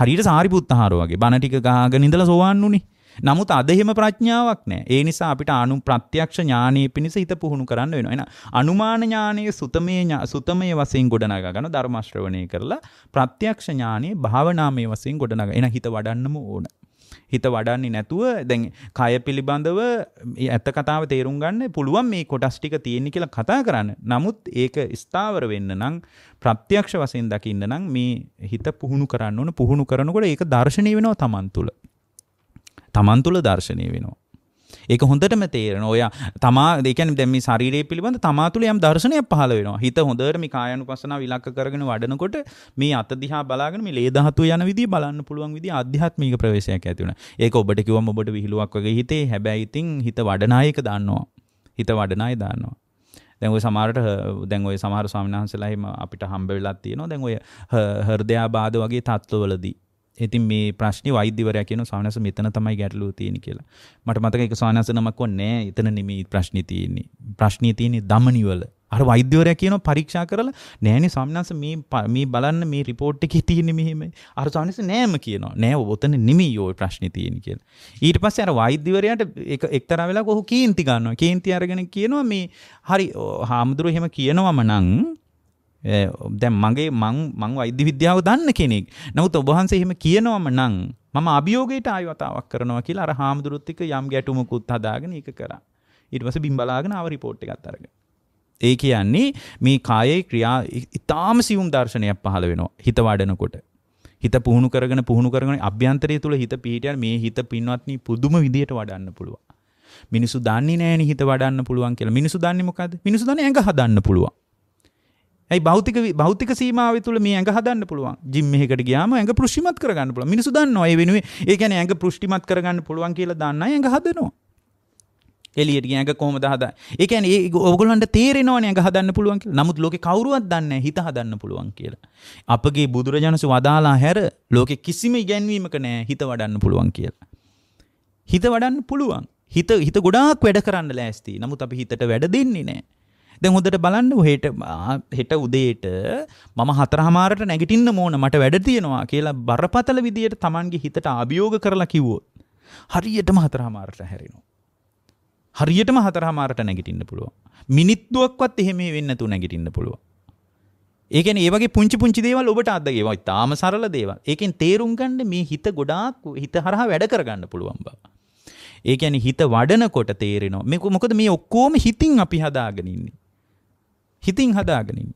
Speaker 1: හරියට සාරිපුත්තහාරෝ වගේ බණ ටික ගහගෙන ඉඳලා සෝවන් උනේ. නමුත් අද එහෙම ප්‍රඥාවක් නැහැ. ඒ නිසා අපිට අනු ප්‍රත්‍යක්ෂ ඥානයේ පිණිස හිත පුහුණු කරන්න වෙනවා. එහෙනම් අනුමාන ඥානයේ සුතමේ සුතමේ වශයෙන් ගොඩනගා ගන්න ධර්ම ශ්‍රවණය කරලා ප්‍රත්‍යක්ෂ ඥානයේ භාවනාමය වශයෙන් ගොඩනගා. එහෙනම් හිත වඩන්නම ඕන. හිත වඩන්නේ නැතුව දැන් කය පිළිබඳව ඇත්ත කතාව තේරුම් ගන්න පුළුවන් මේ කොටස් ටික තියෙන්නේ කියලා කතා කරන්න. නමුත් ඒක ස්ථාවර වෙන්න නම් ප්‍රත්‍යක්ෂ වශයෙන් දකින්න නම් මේ හිත පුහුණු කරන්න ඕන. පුහුණු කරනකොට ඒක දර්ශනීය වෙනවා Taman තුල. Taman තුල දර්ශනීය වෙනවා. ඒක හොඳටම තේරෙන ඔයා තමා දෙකන් දැම ශරීරය පිළිබඳ තමාතුළ යම් දර්ශනය පහල වෙනවා හිත හොඳටම කායනු පසන විලක්ක කරගෙන වඩනකොට මේ අතදිහා බලාගෙන මේ ලේදහතු යන විදි බලන්න පුළුවන් විදි අධ්‍යාත්මික ප්‍රවේශයක් ඇතිවන ඒක ඔබට කිවම ඔබට විහිලුවක් වගේ හිතේ හැබැයි ඉතින් හිත වඩනායක දන්නවා හිත වඩනාය දන්නවා දැන් ඔය සමහරට දැන් ඔය සමහර ස්වාමීන් වහන්සේලා එහෙම අපිට හම්බ වෙලා තියෙනවා දැන් ඔය හෘදයාබාධ වගේ තත්ත්වවලදී ඉතින් මේ ප්‍රශ්නේ වෛද්‍යවරයා කියන ස්වාමීන් වහන්සේ මෙතන තමයි ගැටලුව තියෙන්නේ කියලා. මට මතකයි ඒක ස්වාමීන් වහන්සේ නමක් ඕනේ එතන නෙමෙයි ප්‍රශ්නේ තියෙන්නේ. ප්‍රශ්නේ තියෙන්නේ දමනිවල. අර වෛද්‍යවරයා කියනවා පරීක්ෂා කරලා නෑනේ ස්වාමීන් මේ මේ බලන්න මේ රිපෝට් එකේ තියෙන්නේ මෙහෙමයි. අර ස්වාමීන් නෑම කියනවා. නෑ ඔතන නෙමෙයි ওই ප්‍රශ්නේ තියෙන්නේ කියලා. ඊට පස්සේ අර වෛද්‍යවරයාට එක එක්තරා වෙලාවක ඔහු කීන්ති ගන්නවා. කීන්ති අරගෙන කියනවා මේ හරි හාමුදුරුවෝ එහෙම කියනවම නම් දැන් මගේ මං මං වෛද්‍ය විද්‍යාව දන්න කෙනෙක්. නමුත් ඔබ වහන්සේ එහෙම කියනවම නම් මම අභියෝගයට ආයි වතාවක් කරනවා කියලා අර හාමුදුරුවොත් එක්ක යම් ගැටුමකුත් හදාගෙන ඒක කරා. ඊට පස්සේ බිම් බලාගෙන ආව report එකත් අරගෙන. ඒ කියන්නේ මේ කායේ ක්‍රියා ඊටාම සියුම් දර්ශනයක් පහළ වෙනවා හිත වඩනකොට. හිත පුහුණු කරගෙන පුහුණු කරගෙන අභ්‍යන්තරය තුල හිත පිහිටියන මේ හිත පින්වත්නි පුදුම විදියට වඩන්න පුළුවන්. මිනිසු දන්නේ නැහැ හිත වඩන්න පුළුවන් කියලා. මිනිසු දන්නේ මොකද්ද? මිනිසු දන්නේ ඇඟ හදන්න පුළුවන්. ඇයි භෞතික භෞතික සීමාව තුළ මේ ඇඟ හදන්න පුළුවන් ජිම් එකකට ගියාම ඇඟ පෘෂ්ටිමත් කරගන්න පුළුවන් මිනිස්සු දන්නවා ඒ වෙනුවේ ඒ කියන්නේ ඇඟ පෘෂ්ටිමත් කරගන්න පුළුවන් කියලා දන්න අය ඇඟ හදනවා එළියට ගියන් ඇඟ කොහොමද හදන්නේ ඒ කියන්නේ ඕගොල්ලන්ට තේරෙනවනේ ඇඟ හදන්න පුළුවන් කියලා නමුත් ලෝකේ කවුරුවත් දන්නේ හිත හදන්න පුළුවන් කියලා අපගේ බුදුරජාණන්සේ වදාලා හැර ලෝකේ කිසිම ඉගැන්වීමක නැහැ හිත වඩන්න පුළුවන් කියලා හිත වඩන්න පුළුවන් හිත හිත ගොඩාක් වැඩ කරන්න ලෑස්ති නමුත් අපි හිතට වැඩ දෙන්නේ නැහැ දැන් හොදට බලන්න හෙට හෙට උදේට මම හතරහමාරට නැගිටින්න මෝන මට වැඩ තියෙනවා කියලා බරපතල විදියට තමන්ගේ හිතට අභියෝග කරලා කිව්වොත්. හරියටම හතරහමාරට හැරෙනවා. හරියටම හතරහමාරට නැගිටින්න පුළුවන්. මිනිත්තුවක්වත් එහෙම වෙන්න තු නැගිටින්න පුළුවන්. ඒකන ඒවගේ පුංචි පුංචි දේවල් ඔබට අදගේවා තාම සරල දේවල් ඒකෙන් තේරුම් ගන්න මේ හිත ගොඩාක් හිත හරහා වැඩ කරගන්න පුළුවන් බව. ඒකැනි හිත වඩනකොට තේරෙනවා මේක මොකද මේ ඔක්කෝම හිතින් අපි හදාගෙනන්නේ. හිතින් හදාගෙනින්.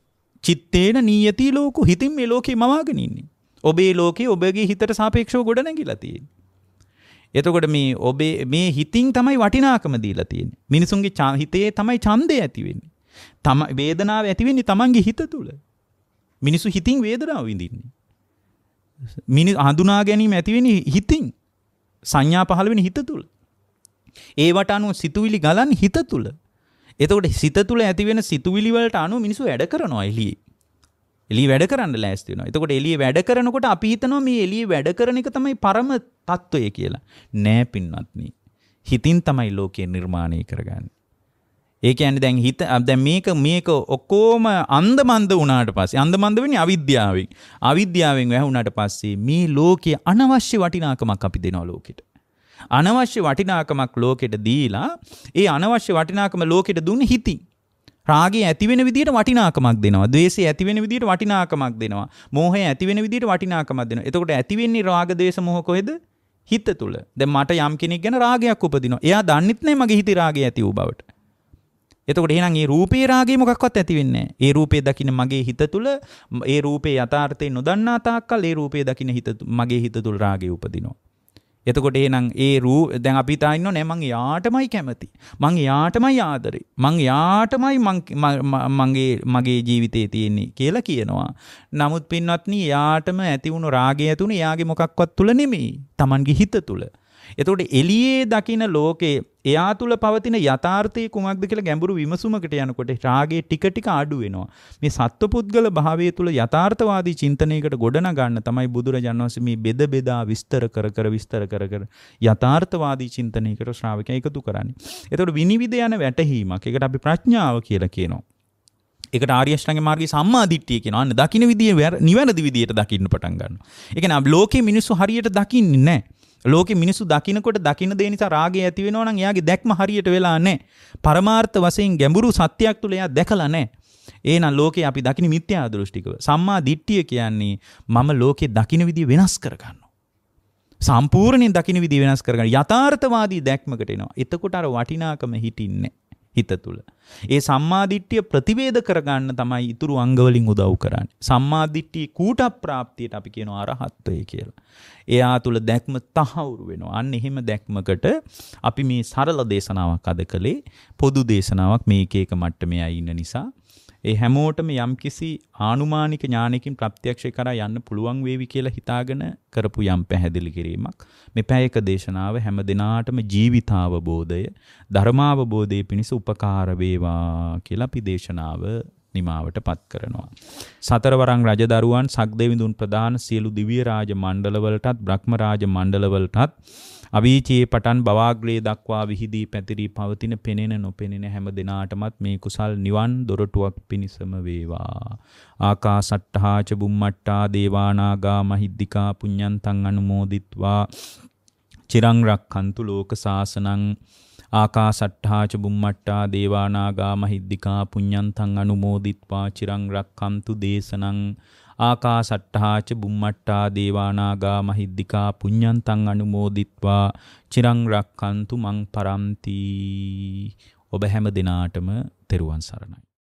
Speaker 1: චිත්තේන නීයති ලෝකු හිතින් මේ ලෝකේ මවාගෙනන්නේ. ඔබේ ලෝකේ ඔබගේ හිතට සාපේක්ෂව ගොඩනැගිලා තියෙන්නේ. එතකොට මේ ඔබේ මේ හිතින් තමයි වටිනාකම දීලා තියෙන්නේ. මිනිසුන්ගේ හිතේ තමයි ඡන්දය ඇති වෙන්නේ. තම වේදනාව ඇති වෙන්නේ Tamanගේ හිත තුල. මිනිසු හිතින් වේදනාව විඳින්නේ. මිනිස් හඳුනා ගැනීම ඇති වෙන්නේ හිතින්. සංඥා පහළ වෙන්නේ හිත තුල. ඒවට අනුව සිතුවිලි ගලන්නේ හිත තුල. එතකොට සිත තුළ ඇතිවෙන සිතුවිලිවලට අනු මිනිසු වැඩ කරනවා එලිය එලි වැඩ කරන්න ලෑස්තින එතකොට එලිය වැඩ කරනකොට අපිහිතනවා මේ එලිය වැඩ කරන එක තමයි පරම තත්ත්වය කියලා නෑ පින්වත්නී හිතින් තමයි ලෝකය නිර්මාණය කරගන්න ඒක ඇනි දැන් හිත දැ මේක මේක ඔක්කෝම අන්දමන්ද වනාට පස්සේ අන්දමන්ද වෙන අවිද්‍යාවෙන් අවිද්‍යාවෙන් වැැහුණට පස්සේ මේ ලෝකයේ අනවශ්‍ය වටිනාකමක් අපි දෙනවා ලෝකෙට අනවශ්‍ය වටිනාකමක් ලෝකෙට දීලා ඒ අනවශ්‍ය වටිනාකම ලෝකෙට දුන්න හිති. රාගය ඇතිවෙන විදිහට වටිනාකමක් දෙනවා. ද්වේෂය ඇතිවෙන විදිහට වටිනාකමක් දෙනවා. මෝහය ඇතිවෙන විදිහට වටිනාකමක් දෙනවා. එතකොට ඇතිවෙන්නේ රාග ද්වේෂ මෝහ කොහෙද? හිත තුල. දැන් මට යම් කෙනෙක් ගැන රාගයක් උපදිනවා. එයා දන්නෙත් නෑ මගේ හිතේ රාගය ඇති වූ බවට. එතකොට එහෙනම් මේ රූපේ රාගේ මොකක්වත් ඇති වෙන්නේ ඒ රූපේ දකින්න මගේ හිත තුල ඒ රූපේ යථාර්ථය නොදන්නා තාක්කල් ඒ රූපේ දකින්න හිත මගේ හිත තුල රාගේ උපදිනවා. එතකොට ඒනම් ඒ රූ දැන් අපි තාන්න නෑ මං යාටමයි කැමති. මං යාටමයි ආදරේ. මං යාටමයි මගේ මගේ ජීවිතේ තියෙන්නේ කියලා කියනවා. නමුත් පින්වත්නි යාටම ඇති වුණු රාගය තුනේ යාගේ මොකක්වත් තුල නෙමෙයි. Tamanගේ හිත තුල. එතකොට එළියේ දකින ලෝකයේ එයා තුල පවතින යථාර්ථයේ කුමක්ද කියලා ගැඹුරු විමසුමකට යනකොට රාගයේ ටික ටික අඩු වෙනවා. මේ සත්පුද්ගල භාවයේ තුල යථාර්ථවාදී චින්තනයකට ගොඩනගන්න තමයි බුදුරජාණන් වහන්සේ මේ බෙද බෙදා විස්තර කර කර විස්තර කර කර යථාර්ථවාදී චින්තනයකට ශ්‍රාවකයන් එකතු කරන්නේ. එතකොට විනිවිද යන වැටහීමක්. ඒකට අපි ප්‍රඥාව කියලා කියනවා. ඒකට ආර්යශ්‍රාංගේ මාර්ගයේ සම්මා දිට්ඨිය කියනවා. අන්න දකින්න විදිය නිවැරදි විදියට දකින්න පටන් ගන්නවා. ඒ කියන්නේ ලෝකේ මිනිස්සු හරියට දකින්නේ නැහැ. ලෝකෙ මිනිසු දකින්නකොට දකින්න දේ නිසා රාගය ඇති වෙනවා නම් එයාගේ දැක්ම හරියට වෙලා නැහැ පරමාර්ථ වශයෙන් ගැඹුරු සත්‍යයක් තුල එයා දැකලා නැහැ එහෙනම් ලෝකේ අපි දකින මිත්‍යා දෘෂ්ටිකව සම්මා දිට්ඨිය කියන්නේ මම ලෝකේ දකින විදිය වෙනස් කරගන්න සම්පූර්ණයෙන් දකින විදිහ වෙනස් කරගන්න යථාර්ථවාදී දැක්මකට එනවා. එතකොට අර වටිනාකම හිටින්නේ. හිත තුළ. ඒ සම්මාධිට්්‍යිය ප්‍රතිවේද කරගන්න තමයි ඉතුරු අංගවලින් උදව් කරන්න. සම්මාධිට්්‍යිය කූට ප්‍රාප්තියට අපි කියන අරහත්වය කියලා. එයා තුළ දැක්ම තහවුරු වෙනවා. අන්න එහෙම දැක්මකට අපි මේ සරල දේශනාවක් අද කළේ පොදු දේශනාවක් මේකේක මට්ටමය ඉන්න නිසා. ඒ හැමෝටම යම්කිසි ආනුමානික ඥානකින් ප්‍රත්‍යක්ෂය කරා යන්න පුළුවන් වේවි කියලා හිතාගෙන කරපු යම් පැහැදිලි කිරීමක් මේ පැයක දේශනාව හැම දිනාටම ජීවිතාවබෝධය ධර්මාවබෝධයේ පිණිස උපකාර වේවා කියලා අපි දේශනාව නිමාවටපත් කරනවා. සතරවරම් රජදරුවන් සක්දේවිඳුන් ප්‍රදාන සියලු දිව්‍ය රාජ මණ්ඩලවලටත් බ්‍රහ්ම රාජ මණ්ඩලවලටත් අවීචයේ පටන් බවාග්‍රේ දක්වා විහිදී පැතිරී පවතින පෙනෙන නොපෙනෙන හැම දෙනාටමත් මේ කුසල් නිවන් දොරටුවක් පිණිසම වේවා. ආකාසට්ටහා ච බුම්මට්ටා දේවානාගා මහිද්దికා පුඤ්ඤන්තං අනුමෝදිත්වා චිරං රක්ඛන්තු ලෝක සාසනං ආකාසට්ඨාච බුම්මට්ටා දේවානාගා මහිද්దికා පුඤ්ඤන්තං අනුමෝදිත්වා චිරං රක්ඛන්තු දේශනං ආකාසට්ඨාච බුම්මට්ටා දේවානාගා මහිද්దికා පුඤ්ඤන්තං අනුමෝදිත්වා චිරං රක්칸තු මං පරන්ති ඔබ හැම දිනාටම තෙරුවන් සරණයි